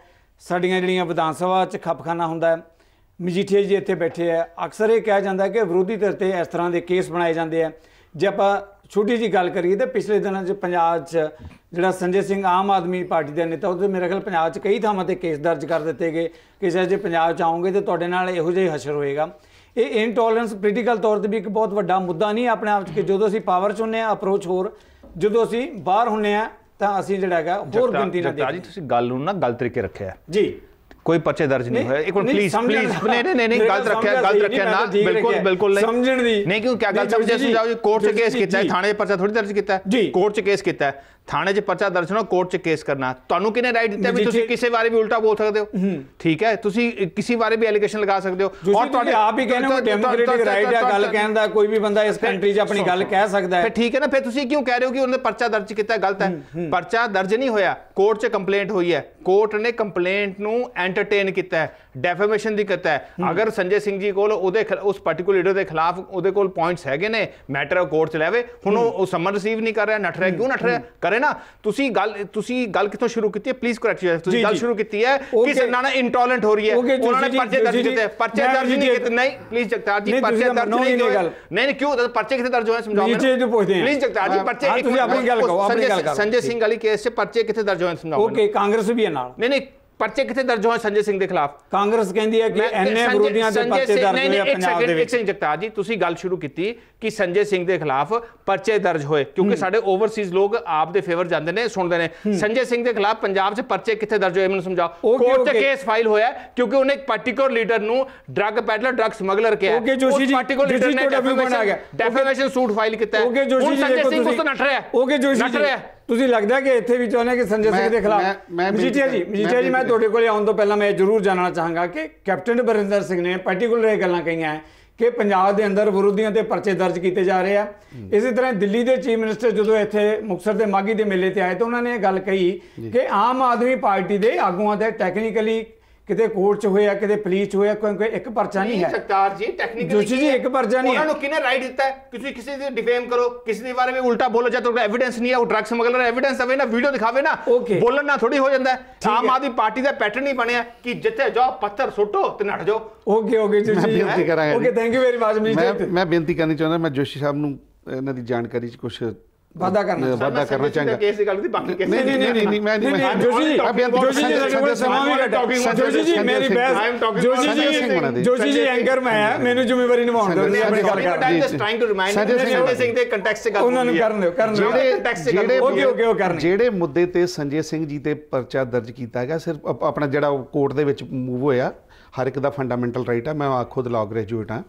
ਸਾਡੀਆਂ ਜਿਹੜੀਆਂ ਵਿਧਾਨ ਸਭਾ 'ਚ ਖਪਖਾਨਾ ਹੁੰਦਾ ਹੈ ਮਜੀਠੀਆ ਜੀ ਇੱਥੇ ਬੈਠੇ ਆ ਅਕਸਰ ਇਹ ਕਿਹਾ ਜਾਂਦਾ ਕਿ ਵਿਰੋਧੀ ਧਿਰ ਤੇ ਇਸ ਤਰ੍ਹਾਂ ਦੇ ਕੇਸ ਬਣਾਏ ਜਾਂਦੇ ਆ ਜੇ ਆਪਾਂ ਛੋਟੀ ਜੀ ਗੱਲ ਕਰੀਏ ਤਾਂ ਪਿਛਲੇ ਦਿਨਾਂ 'ਚ ਪੰਜਾਬ 'ਚ ਜਿਹੜਾ ਸੰਜੇ ਸਿੰਘ ਆਮ ਆਦਮੀ ਪਾਰਟੀ ਦੇ ਨੇਤਾ ਉਹਦੇ ਮੇਰੇ ਖਿਆਲ ਪੰਜਾਬ 'ਚ ਕਈ ਥਾਵਾਂ ਤੇ ਕੇਸ ਦਰਜ ਕਰ ਦਿੱਤੇ ਗਏ ਕਿ ਜੇ ਪੰਜਾਬ 'ਚ ਆਉਂਗੇ ਤੇ ਤੁਹਾਡੇ ਨਾਲ ਇਹੋ ਜਿਹਾ ਹਸ਼ਰ ਹੋਏਗਾ ਇਹ ਇਨਟੋਲਰੈਂਸ ਪੋਲੀਟੀਕਲ ਤੌਰ ਤੇ ਵੀ ਇੱਕ ਬਹੁਤ ਵੱਡਾ ਮੁੱਦਾ ਨਹੀਂ ਆਪਣੇ ਆਪ 'ਚ ਕਿ ਜਦੋਂ ਅਸੀਂ ਪਾਵਰ 'ਚ ਹੁੰਨੇ ਆ ਅਪਰੋਚ ਹੋਰ ਜਦੋਂ ਅਸੀਂ ਬਾਹਰ ਹੁੰਨੇ ਆ ਤਾਂ ਅਸੀਂ ਜਿਹੜਾ ਹੈਗਾ ਹੋਰ ਗਿਣਤੀ ਨਾਲ ਜੀ ਤੁਸੀਂ ਗੱਲ ਨੂੰ ਨਾ ਗਲਤ ਤਰੀਕੇ ਰੱਖਿਆ ਜੀ ਕੋਈ ਪਰਚੇ ਦਰਜ ਨਹੀਂ ਹੋਇਆ ਇੱਕ ਮਿੰਟ ਪਲੀਜ਼ ਪਲੀਜ਼ ਨਹੀਂ ਨਹੀਂ ਨਹੀਂ ਗਲਤ ਰੱਖਿਆ ਗਲਤ ਰੱਖਿਆ ਨਾ ਬਿਲਕੁਲ ਬਿਲਕੁਲ ਨਹੀਂ ਸਮਝਣ ਦੀ ਨਹੀਂ ਕਿਉਂ ਕਿਆ ਗਲਤ ਸਮਝਿਆ ਸੁਝਾਓ ਕੋਰਟ 'ਚ ਕੇਸ ਕੀਤਾ ਹੈ ਥਾਣੇ ਪਰਚਾ ਥੋੜੀ ਦਰਜ ਕੀਤਾ ਹੈ ਕੋਰਟ 'ਚ ਕੇਸ ਕੀਤਾ ਹੈ ਥਾਣੇ 'ਚ ਪਰਚਾ ਦਰਜ ਹੋਣਾ ਕੋਰਟ 'ਚ ਕੇਸ ਕਰਨਾ ਤੁਹਾਨੂੰ ਕਿਹਨੇ ਰਾਈਟ ਦਿੱਤਾ ਵੀ ਤੁਸੀਂ ਕਿਸੇ ਬਾਰੇ ਵੀ ਉਲਟਾ ਬੋਲ ਸਕਦੇ ਹੋ ਠੀਕ ਹੈ ਤੁਸੀਂ ਕਿਸੇ ਬਾਰੇ ਵੀ ਐਲੀਗੇਸ਼ਨ ਲਗਾ ਸਕਦੇ ਹੋ ਔਰ ਤੁਹਾਡੇ ਆਪ ਹੀ ਕਹਿੰਦੇ ਹੋ ਡੈਮੋਕ੍ਰੇਟਿਕ ਰਾਈਟ ਹੈ ਗੱਲ ਕਹਿਣ ਦਾ ਕੋਈ ਵੀ ਬੰਦਾ ਇਸ ਕੰਟਰੀ 'ਚ ਆਪਣੀ ਗੱਲ ਕਹਿ ਸਕਦਾ ਹੈ ਫਿਰ ਠੀਕ ਹੈ ਨਾ ਫਿਰ ਤੁਸੀਂ ਕਿਉਂ ਕਹਿ ਰਹੇ ਹੋ ਕਿ ਉਹਨੇ ਪਰਚਾ ਦਰਜ ਕੀਤਾ ਗਲਤ ਹੈ ਪਰਚਾ ਦਰਜ ਨਹੀਂ ਹੋਇਆ ਕੋਰਟ 'ਚ ਕੰਪਲੇਂਟ ਹੋਈ ਹੈ ਕੋਰਟ ਨੇ ਕੰਪਲੇਂਟ ਨੂੰ ਐਂਟਰਟੇਨ ਕੀਤਾ ਹੈ ਡੈਫੇਮੇਸ਼ਨ ਦੀ ਕਤ ਹੈ ਅਗਰ ਸੰਜੇ ਸਿੰਘ ਜੀ ਕੋਲ ਉਹਦੇ ਉਸ ਪਾਰਟਿਕੂਲਰ ਲੀਡਰ ਦੇ ਖਿਲਾਫ ਉਹਦੇ ਕੋਲ ਪੁਆਇੰਟਸ ਹੈਗੇ ਨੇ ਮੈਟਰ ਕੋਰਟ ਚ ਲੈਵੇ ਹੁਣ ਉਹ ਸਮਨ ਰਿਸੀਵ ਨਹੀਂ ਕਰ ਰਿਹਾ ਨਠ ਰਿਹਾ ਕਿਉਂ ਨਠ ਰਿਹਾ ਕਰੇ ਨਾ ਤੁਸੀਂ ਗੱਲ ਤੁਸੀਂ ਗੱਲ ਕਿੱਥੋਂ ਸ਼ੁਰੂ ਕੀਤੀ ਹੈ ਪਲੀਜ਼ ਕਰੈਕਟ ਯੂ ਤੁਸੀਂ ਗੱਲ ਸ਼ੁਰੂ ਕੀਤੀ ਹੈ ਕਿ ਸਨਾਣਾ ਇਨਟੋਲਰੈਂਟ ਹੋ ਰਹੀ ਹੈ ਉਹਨਾਂ ਨੇ ਪਰਚੇ ਦਰਜ ਕੀਤੇ ਪਰਚੇ ਦਰਜ ਨਹੀਂ ਕੀਤੇ ਨਹੀਂ ਪਲੀਜ਼ ਜਗਤਾਰ ਜੀ ਪਰਚੇ ਦਰਜ ਨਹੀਂ ਹੋਏ ਨਹੀਂ ਨਹੀਂ ਕਿਉਂ ਪਰਚੇ ਕਿੱਥੇ ਦਰਜ ਹੋਏ ਸਮਝਾਓ ਮੈਨੂੰ ਨੀਚੇ ਜੋ ਪੁੱਛਦੇ ਆ ਪਲੀਜ਼ ਜਗਤਾਰ ਜੀ ਪਰਚੇ ਤੁਸੀਂ ਆਪਣੀ ਗੱਲ ਕਹੋ ਆਪਣੀ ਗੱਲ ਕਰੋ ਸੰਜੇ ਸਿੰਘ ਵਾਲੀ ਕੇਸ 'ਚ ਪਰਚੇ ਕਿੱਥੇ ਦਰਜ ਹੋਏ ਸਮਝਾਓ ਓਕੇ ਕਾਂਗਰਸ ਵੀ ਹੈ ਨਾਲ ਨਹੀਂ ਨਹੀਂ ਪਰਚੇ ਕਿੱਥੇ ਦਰਜ ਹੋਏ ਸੰਜੇ ਸਿੰਘ ਦੇ ਖਿਲਾਫ ਕਾਂਗਰਸ ਕਹਿੰਦੀ ਹੈ ਕਿ ਐਨਏ ਵਿਰੋਧੀਆਂ ਦੇ ਪਰਚੇ ਦਰਜ ਹੋਏ ਪੰਜਾਬ ਦੇ ਵਿੱਚ ਸੰਜੇ ਸਿੰਘ ਜਗਤਾਰ ਜੀ ਤੁਸੀਂ ਗੱਲ ਸ਼ੁਰੂ ਕੀਤੀ ਕਿ ਸੰਜੇ ਸਿੰਘ ਦੇ ਖਿਲਾਫ ਪਰਚੇ ਦਰਜ ਹੋਏ ਕਿਉਂਕਿ ਸਾਡੇ ਓਵਰਸੀਜ਼ ਲੋਕ ਆਪ ਦੇ ਫੇਵਰ ਜਾਂਦੇ ਨੇ ਸੁਣਦੇ ਨੇ ਸੰਜੇ ਸਿੰਘ ਦੇ ਖਿਲਾਫ ਪੰਜਾਬ 'ਚ ਪਰਚੇ ਕਿੱਥੇ ਦਰਜ ਹੋਏ ਮੈਨੂੰ ਸਮਝਾਓ ਕੋਰਟ 'ਚ ਕੇਸ ਫਾਈਲ ਹੋਇਆ ਕਿਉਂਕਿ ਉਹਨੇ ਇੱਕ ਪਾਰਟਿਕੂਲਰ ਲੀਡਰ ਨੂੰ ਡਰੱਗ ਪੈਡਲਰ ਡਰੱਗ ਸਮਗਲਰ ਕਿਹਾ okay Joshi ji particular leader ਨੇ ਡੈਫੀਨੇਸ਼ਨ ਆ ਗਿਆ ਡੈਫੇਮੇਸ਼ਨ ਸੂਟ ਫਾਈਲ ਕੀਤਾ ਹੈ ਉਹ ਸੰਜੇ ਸਿੰਘ ਉਸ ਤੋਂ ਨੱਠ ਰਿਹਾ ਓਕੇ ਜੋਸ਼ੀ ਜੀ ਤੁਸੀਂ ਲੱਗਦਾ ਕਿ ਇੱਥੇ ਵੀ ਚਾਹੁੰਦੇ ਕਿ ਸੰਜੇ ਸਿੰਘ ਦੇ ਖਿਲਾਫ ਮਜੀਠੀਆ ਜੀ ਮਜੀਠੀਆ ਜੀ ਮੈਂ ਤੁਹਾਡੇ ਕੋਲੇ ਆਉਣ ਤੋਂ ਪਹਿਲਾਂ ਮੈਂ ਜ਼ਰੂਰ ਜਾਣਨਾ ਚਾਹਾਂਗਾ ਕਿ ਕੈਪਟਨ ਬਰਿੰਦਰ ਸਿੰਘ ਨੇ ਪਾਰਟਿਕੂਲਰ ਇਹ ਗੱਲਾਂ ਕਹੀਆਂ ਹੈ ਕਿ ਪੰਜਾਬ ਦੇ ਅੰਦਰ ਵਿਰੋਧੀਆਂ ਤੇ ਪਰਚੇ ਦਰਜ ਕੀਤੇ ਜਾ ਰਹੇ ਆ ਇਸੇ ਤਰ੍ਹਾਂ ਦਿੱਲੀ ਦੇ ਚੀਫ ਮਿਨਿਸਟਰ ਜਦੋਂ ਇੱਥੇ ਮੁਕਸਰ ਦੇ ਮਾਗੀ ਦੇ ਮੇਲੇ ਤੇ ਆਏ ਤਾਂ ਉਹਨਾਂ ਨੇ ਇਹ ਗੱਲ ਕਹੀ ਕਿ ਆਮ ਆਦਮੀ ਪਾਰਟੀ ਦੇ ਆਗੂਆਂ ਦੇ ਟੈਕਨੀਕਲੀ ਕਿਤੇ ਕੋਰਟ 'ਚ ਹੋਇਆ ਕਿਤੇ ਪੁਲਿਸ 'ਚ ਹੋਇਆ ਕਿਉਂਕਿ ਇੱਕ ਪਰਚਾ ਨਹੀਂ ਹੈ ਸਰਕਾਰ ਜੀ ਟੈਕਨੀਕਲੀ ਜੋਸ਼ੀ ਜੀ ਇੱਕ ਪਰਚਾ ਨਹੀਂ ਹੈ ਉਹਨਾਂ ਨੂੰ ਕਿਹਨੇ ਰਾਈਟ ਦਿੱਤਾ ਕਿਸੇ ਤੁਸੀਂ ਕਿਸੇ ਦੀ ਡਿਫੇਮ ਕਰੋ ਕਿਸੇ ਦੇ ਬਾਰੇ ਵਿੱਚ ਉਲਟਾ ਬੋਲੋ ਜਾਂ ਤੁਹਾਡਾ ਐਵੀਡੈਂਸ ਨਹੀਂ ਹੈ ਉਹ ਡਰੱਗ ਸਮਗਲਰ ਐਵੀਡੈਂਸ ਆਵੇ ਨਾ ਵੀਡੀਓ ਦਿਖਾਵੇ ਨਾ ਬੋਲਣ ਨਾਲ ਥੋੜੀ ਹੋ ਜਾਂਦਾ ਆਮ ਆਦੀ ਪਾਰਟੀ ਦਾ ਪੈਟਰਨ ਹੀ ਬਣਿਆ ਕਿ ਜਿੱਥੇ ਜਾਓ ਪੱਥਰ ਸੁੱਟੋ ਤੇ ਨੱਠ ਜਾਓ ਓਕੇ ਓਕੇ ਜੀ ਮੈਂ ਬੇਨਤੀ ਕਰਾਂਗਾ okay thank you very much ਮੈਂ ਮੈਂ ਬੇਨਤੀ ਕਰਨੀ ਚਾਹੁੰਦਾ ਮੈਂ ਜੋਸ਼ੀ ਸਾਹਿਬ ਨੂੰ ਇਹਨਾਂ ਦੀ ਜਾਣਕਾਰੀ 'ਚ ਕੁਝ ਵਾਦਾ ਕਰਨਾ ਵਾਦਾ ਕਰਨਾ ਚਾਹਾਂਗਾ ਕੇਸ ਦੀ ਗੱਲ ਦੀ ਬਾਕੀ ਕੇਸ ਨਹੀਂ ਨਹੀਂ ਨਹੀਂ ਨਹੀਂ ਮੈਂ ਨਹੀਂ ਜੋਸ਼ੀ ਜੀ ਜੋਸ਼ੀ ਜੀ ਸਾਡੇ ਕੋਲ ਸਮਾਂ ਵੀ ਘਟਾ ਜੋਸ਼ੀ ਜੀ ਮੇਰੀ ਬਹਿਸ ਜੋਸ਼ੀ ਜੀ ਜੋਸ਼ੀ ਜੀ ਐਂਕਰ ਮੈਂ ਆ ਮੈਨੂੰ ਜ਼ਿੰਮੇਵਾਰੀ ਨਿਭਾਉਣ ਦਿਓ ਤੁਸੀਂ ਆਪਣੀ ਗੱਲ ਕਰ ਜੀ just trying to remind Sanjay Singh ਦੇ ਕੰਟੈਕਸਟ 'ਚ ਗੱਲ ਉਹਨਾਂ ਨੂੰ ਕਰਨ ਦਿਓ ਕਰਨ ਦਿਓ ਜਿਹੜੇ ਕੰਟੈਕਸਟ ਗੱਲ ਓਕੇ ਓਕੇ ਉਹ ਕਰਨ ਜਿਹੜੇ ਮੁੱਦੇ ਤੇ ਸੰਜੇ ਸਿੰਘ ਜੀ ਤੇ ਪਰਚਾ ਦਰਜ ਕੀਤਾ ਗਿਆ ਸਿਰਫ ਆਪਣਾ ਜਿਹੜਾ ਕੋਰਟ ਦੇ ਵਿੱਚ ਮੂਵ ਹੋਇਆ ਹਰ ਇੱਕ ਦਾ ਫੰਡਾਮੈਂਟਲ ਰਾਈਟ ਆ ਮੈਂ ਖੁਦ ਲਾਅ ਗ੍ਰੈਜੂਏਟ ਆ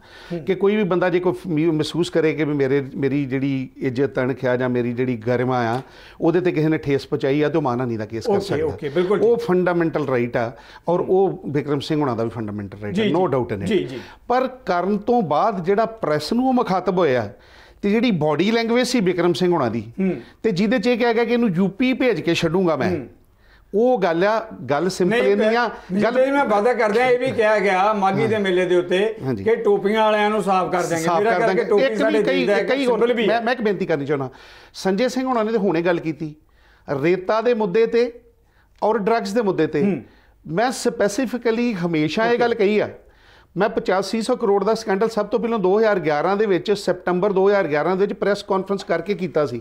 ਕਿ ਕੋਈ ਵੀ ਬੰਦਾ ਜੇ ਕੋਈ ਮਹਿਸੂਸ ਕਰੇ ਕਿ ਵੀ ਮੇਰੇ ਮੇਰੀ ਜਿਹੜੀ ਇੱਜ਼ਤ ਤਣਖਿਆ ਜਾਂ ਮੇਰੀ ਜਿਹੜੀ ਗਰਮਾ ਆ ਉਹਦੇ ਤੇ ਕਿਸੇ ਨੇ ਠੇਸ ਪਹੁੰਚਾਈ ਆ ਤੇ ਉਹ ਮਾਨਾ ਨਹੀਂ ਦਾ ਕੇਸ ਕਰ ਸਕਦਾ ਉਹ ਫੰਡਾਮੈਂਟਲ ਰਾਈਟ ਆ ਔਰ ਉਹ ਵਿਕਰਮ ਸਿੰਘ ਹੁਣਾਂ ਦਾ ਵੀ ਫੰਡਾਮੈਂਟਲ ਰਾਈਟ ਹੈ ਨੋ ਡਾਊਟ ਇਨ ਇਟ ਪਰ ਕਰਨ ਤੋਂ ਬਾਅਦ ਜਿਹੜਾ ਪ੍ਰੈਸ ਨੂੰ ਉਹ ਮੁਖਾਤਬ ਹੋਇਆ ਤੇ ਜਿਹੜੀ ਬਾਡੀ ਲੈਂਗੁਏਜ ਸੀ ਵਿਕਰਮ ਸਿੰਘ ਹੁਣਾਂ ਦੀ ਤੇ ਜਿਹਦੇ ਚ ਇਹ ਕਿਹਾ ਗਿਆ ਕਿ ਇਹਨੂੰ ਯੂਪੀ ਭੇਜ ਕੇ ਛੱਡੂਗਾ ਮੈਂ ਉਹ ਗੱਲ ਆ ਗੱਲ ਸਿੰਪਲ ਇਹ ਨਹੀਂ ਆ ਗੱਲ ਇਹ ਮੈਂ ਵਾਦਾ ਆ ਇਹ ਵੀ ਕਿਹਾ ਗਿਆ ਮਾਗੀ ਦੇ ਮੇਲੇ ਦੇ ਉੱਤੇ ਕਿ ਟੋਪੀਆਂ ਵਾਲਿਆਂ ਨੂੰ ਸਾਫ਼ ਕਰ ਦੇਣਗੇ ਕਰ ਕਰਕੇ ਟੋਪੀ ਸਾਡੇ ਹੈ ਕਈ ਹੋਰ ਮੈਂ ਮੈਂ ਇੱਕ ਬੇਨਤੀ ਕਰਨੀ ਚਾਹਣਾ ਸੰਜੇ ਸਿੰਘ ਹੁਣਾਂ ਨੇ ਤੇ ਹੁਣੇ ਗੱਲ ਕੀਤੀ ਰੇਤਾ ਦੇ ਮੁੱਦੇ ਤੇ ਔਰ ਡਰੱਗਸ ਦੇ ਮੁੱਦੇ ਤੇ ਮੈਂ ਸਪੈਸੀਫਿਕਲੀ ਹਮੇਸ਼ਾ ਇਹ ਗੱਲ ਕਹੀ ਆ ਮੈਂ 8500 ਕਰੋੜ ਦਾ ਸਕੈਂਡਲ ਸਭ ਤੋਂ ਪਹਿਲਾਂ 2011 ਦੇ ਵਿੱਚ ਸੈਪਟੰਬਰ 2011 ਦੇ ਵਿੱਚ ਪ੍ਰੈਸ ਕਾਨਫਰੰਸ ਕਰਕੇ ਕੀਤਾ ਸੀ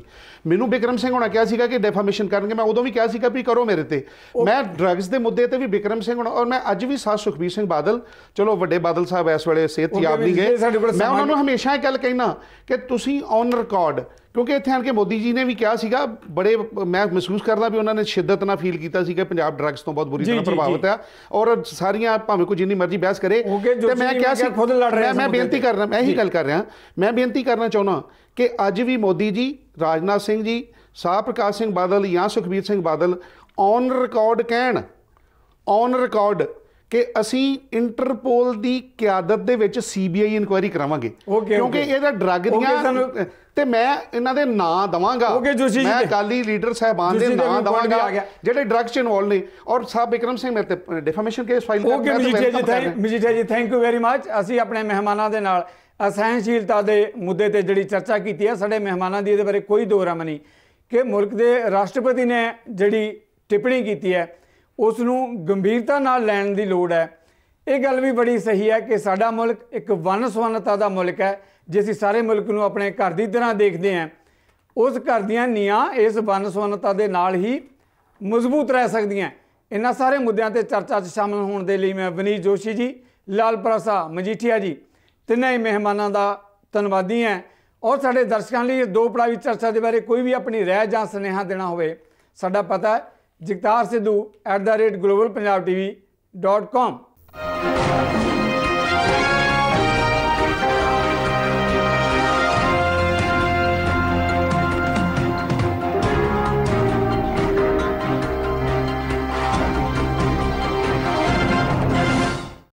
ਮੈਨੂੰ ਬਿਕਰਮ ਸਿੰਘ ਹੁਣਾਂ ਕਿਹਾ ਸੀਗਾ ਕਿ ਡੈਫਾਮੇਸ਼ਨ ਕਰਨਗੇ ਮੈਂ ਉਦੋਂ ਵੀ ਕਿਹਾ ਸੀਗਾ ਵੀ ਕਰੋ ਮੇਰੇ ਤੇ ਮੈਂ ਡਰੱਗਸ ਦੇ ਮੁੱਦੇ ਤੇ ਵੀ ਬਿਕਰਮ ਸਿੰਘ ਹੁਣ ਔਰ ਮੈਂ ਅੱਜ ਵੀ ਸਾਹ ਸੁਖਬੀਰ ਸਿੰਘ ਬਾਦਲ ਚਲੋ ਵੱਡੇ ਬਾਦਲ ਸਾਹਿਬ ਇਸ ਵੇਲੇ ਸਿਹਤ ਯਾਬ ਨਹੀਂ ਗਏ ਮੈਂ ਉਹਨਾਂ ਨੂੰ ਹਮੇਸ਼ਾ ਇਹ ਗੱਲ ਕਹਿਣਾ ਕਿ ਤੁਸੀਂ ਔਨ ਰਿਕਾਰਡ ਕਿਉਂਕਿ ਇੱਥੇ ਆਣ ਕੇ ਮੋਦੀ ਜੀ ਨੇ ਵੀ ਕਿਹਾ ਸੀਗਾ ਬੜੇ ਮੈਂ ਮਹਿਸੂਸ ਕਰਦਾ ਵੀ ਉਹਨਾਂ ਨੇ ਸ਼ਿੱਦਤ ਨਾਲ ਫੀਲ ਕੀਤਾ ਸੀ ਕਿ ਪੰਜਾਬ ਡਰੱਗਸ ਤੋਂ ਬਹੁਤ ਬੁਰੀ ਤਰ੍ਹਾਂ ਪ੍ਰਭਾਵਿਤ ਆ ਔਰ ਸਾਰੀਆਂ ਭਾਵੇਂ ਕੋਈ ਜਿੰਨੀ ਮਰਜ਼ੀ ਬਹਿਸ ਕਰੇ ਤੇ ਮੈਂ ਕਿਹਾ ਸੀ ਖੁਦ ਲੜ ਰਿਹਾ ਮੈਂ ਬੇਨਤੀ ਕਰ ਰਿਹਾ ਮੈਂ ਇਹੀ ਗੱਲ ਕਰ ਰਿਹਾ ਮੈਂ ਬੇਨਤੀ ਕਰਨਾ ਚਾਹੁੰਦਾ ਕਿ ਅੱਜ ਵੀ ਮੋਦੀ ਜੀ ਰਾਜਨਾਥ ਸਿੰਘ ਜੀ ਸਾਹ ਪ੍ਰਕਾਸ਼ ਸਿੰਘ ਬਾਦਲ ਜਾਂ ਸੁਖਬੀਰ ਸਿੰਘ ਬਾਦਲ ਔਨ ਰਿਕਾਰਡ ਕਹਿਣ ਔਨ ਰਿਕਾਰਡ ਕਿ ਅਸੀਂ ਇੰਟਰਪੋਲ ਦੀ ਕਿਆਦਤ ਦੇ ਵਿੱਚ ਸੀਬੀਆਈ ਇਨਕੁਆਇਰੀ ਕਰਾਵਾਂਗੇ ਕਿਉਂਕਿ ਇਹਦਾ ਡਰੱਗ ਦੀਆਂ ਤੇ ਮੈਂ ਇਹਨਾਂ ਦੇ ਨਾਂ ਦਵਾਂਗਾ ਮੈਂ ਅਕਾਲੀ ਲੀਡਰ ਸਹਿਬਾਨ ਦੇ ਨਾਂ ਦਵਾਂਗਾ ਜਿਹੜੇ ਡਰੱਗ ਚ ਇਨਵੋਲ ਨੇ ਔਰ ਸਾਹਿਬ ਵਿਕਰਮ ਸਿੰਘ ਮੇਰੇ ਤੇ ਡਿਫਾਮੇਸ਼ਨ ਕੇਸ ਫਾਈਲ ਕਰਕੇ ਮੈਂ ਤੁਹਾਨੂੰ ਮਜੀਠੀਆ ਜੀ ਥੈਂਕ ਯੂ ਵੈਰੀ ਮੱਚ ਅਸੀਂ ਆਪਣੇ ਮਹਿਮਾਨਾਂ ਦੇ ਨਾਲ ਅਸਹਿਣਸ਼ੀਲਤਾ ਦੇ ਮੁੱਦੇ ਤੇ ਜਿਹੜੀ ਚਰਚਾ ਕੀਤੀ ਹੈ ਸਾਡੇ ਮਹਿਮਾਨਾਂ ਦੀ ਇਹਦੇ ਬਾਰੇ ਕੋਈ ਦੋ ਨਹੀਂ ਕਿ ਮੁਲਕ ਦੇ ਰਾਸ਼ਟਰਪਤੀ ਨੇ ਜਿਹੜੀ ਟਿੱਪਣੀ ਕੀਤੀ ਹੈ ਉਸ ਨੂੰ ਗੰਭੀਰਤਾ ਨਾਲ ਲੈਣ ਦੀ ਲੋੜ ਹੈ ਇਹ ਗੱਲ ਵੀ ਬੜੀ ਸਹੀ ਹੈ ਕਿ ਸਾਡਾ ਮੁਲਕ ਇੱਕ ਵਨ ਸਵਨਤਾ ਦਾ ਮੁਲਕ ਹੈ ਜੇ ਅਸੀਂ ਸਾਰੇ ਮੁਲਕ ਨੂੰ ਆਪਣੇ ਘਰ ਦੀ ਤਰ੍ਹਾਂ ਦੇਖਦੇ ਹਾਂ ਉਸ ਘਰ ਦੀਆਂ ਨੀਆਂ ਇਸ ਵਨ ਸਵਨਤਾ ਦੇ ਨਾਲ ਹੀ ਮਜ਼ਬੂਤ ਰਹਿ ਸਕਦੀਆਂ ਇਹਨਾਂ ਸਾਰੇ ਮੁੱਦਿਆਂ ਤੇ ਚਰਚਾ 'ਚ ਸ਼ਾਮਲ ਹੋਣ ਦੇ ਲਈ ਮੈਂ ਵਨੀਤ ਜੋਸ਼ੀ ਜੀ ਲਾਲ ਪ੍ਰਸਾ ਮਜੀਠੀਆ ਜੀ ਤਿੰਨਾਂ ਹੀ ਮਹਿਮਾਨਾਂ ਦਾ ਧੰਨਵਾਦੀ ਹਾਂ ਔਰ ਸਾਡੇ ਦਰਸ਼ਕਾਂ ਲਈ ਦੋ ਪੜਾਵੀ ਚਰਚਾ ਦੇ ਬਾਰੇ ਕੋਈ ਵੀ ਆਪਣੀ ਰਾਏ ਜਾਂ ਸੁਨੇਹਾ ਦੇਣਾ ਹੋਵੇ ਸਾਡਾ ਪਤਾ ਹੈ ਜਗਤਾਰ ਸਿੱਧੂ @globalpunjabtv.com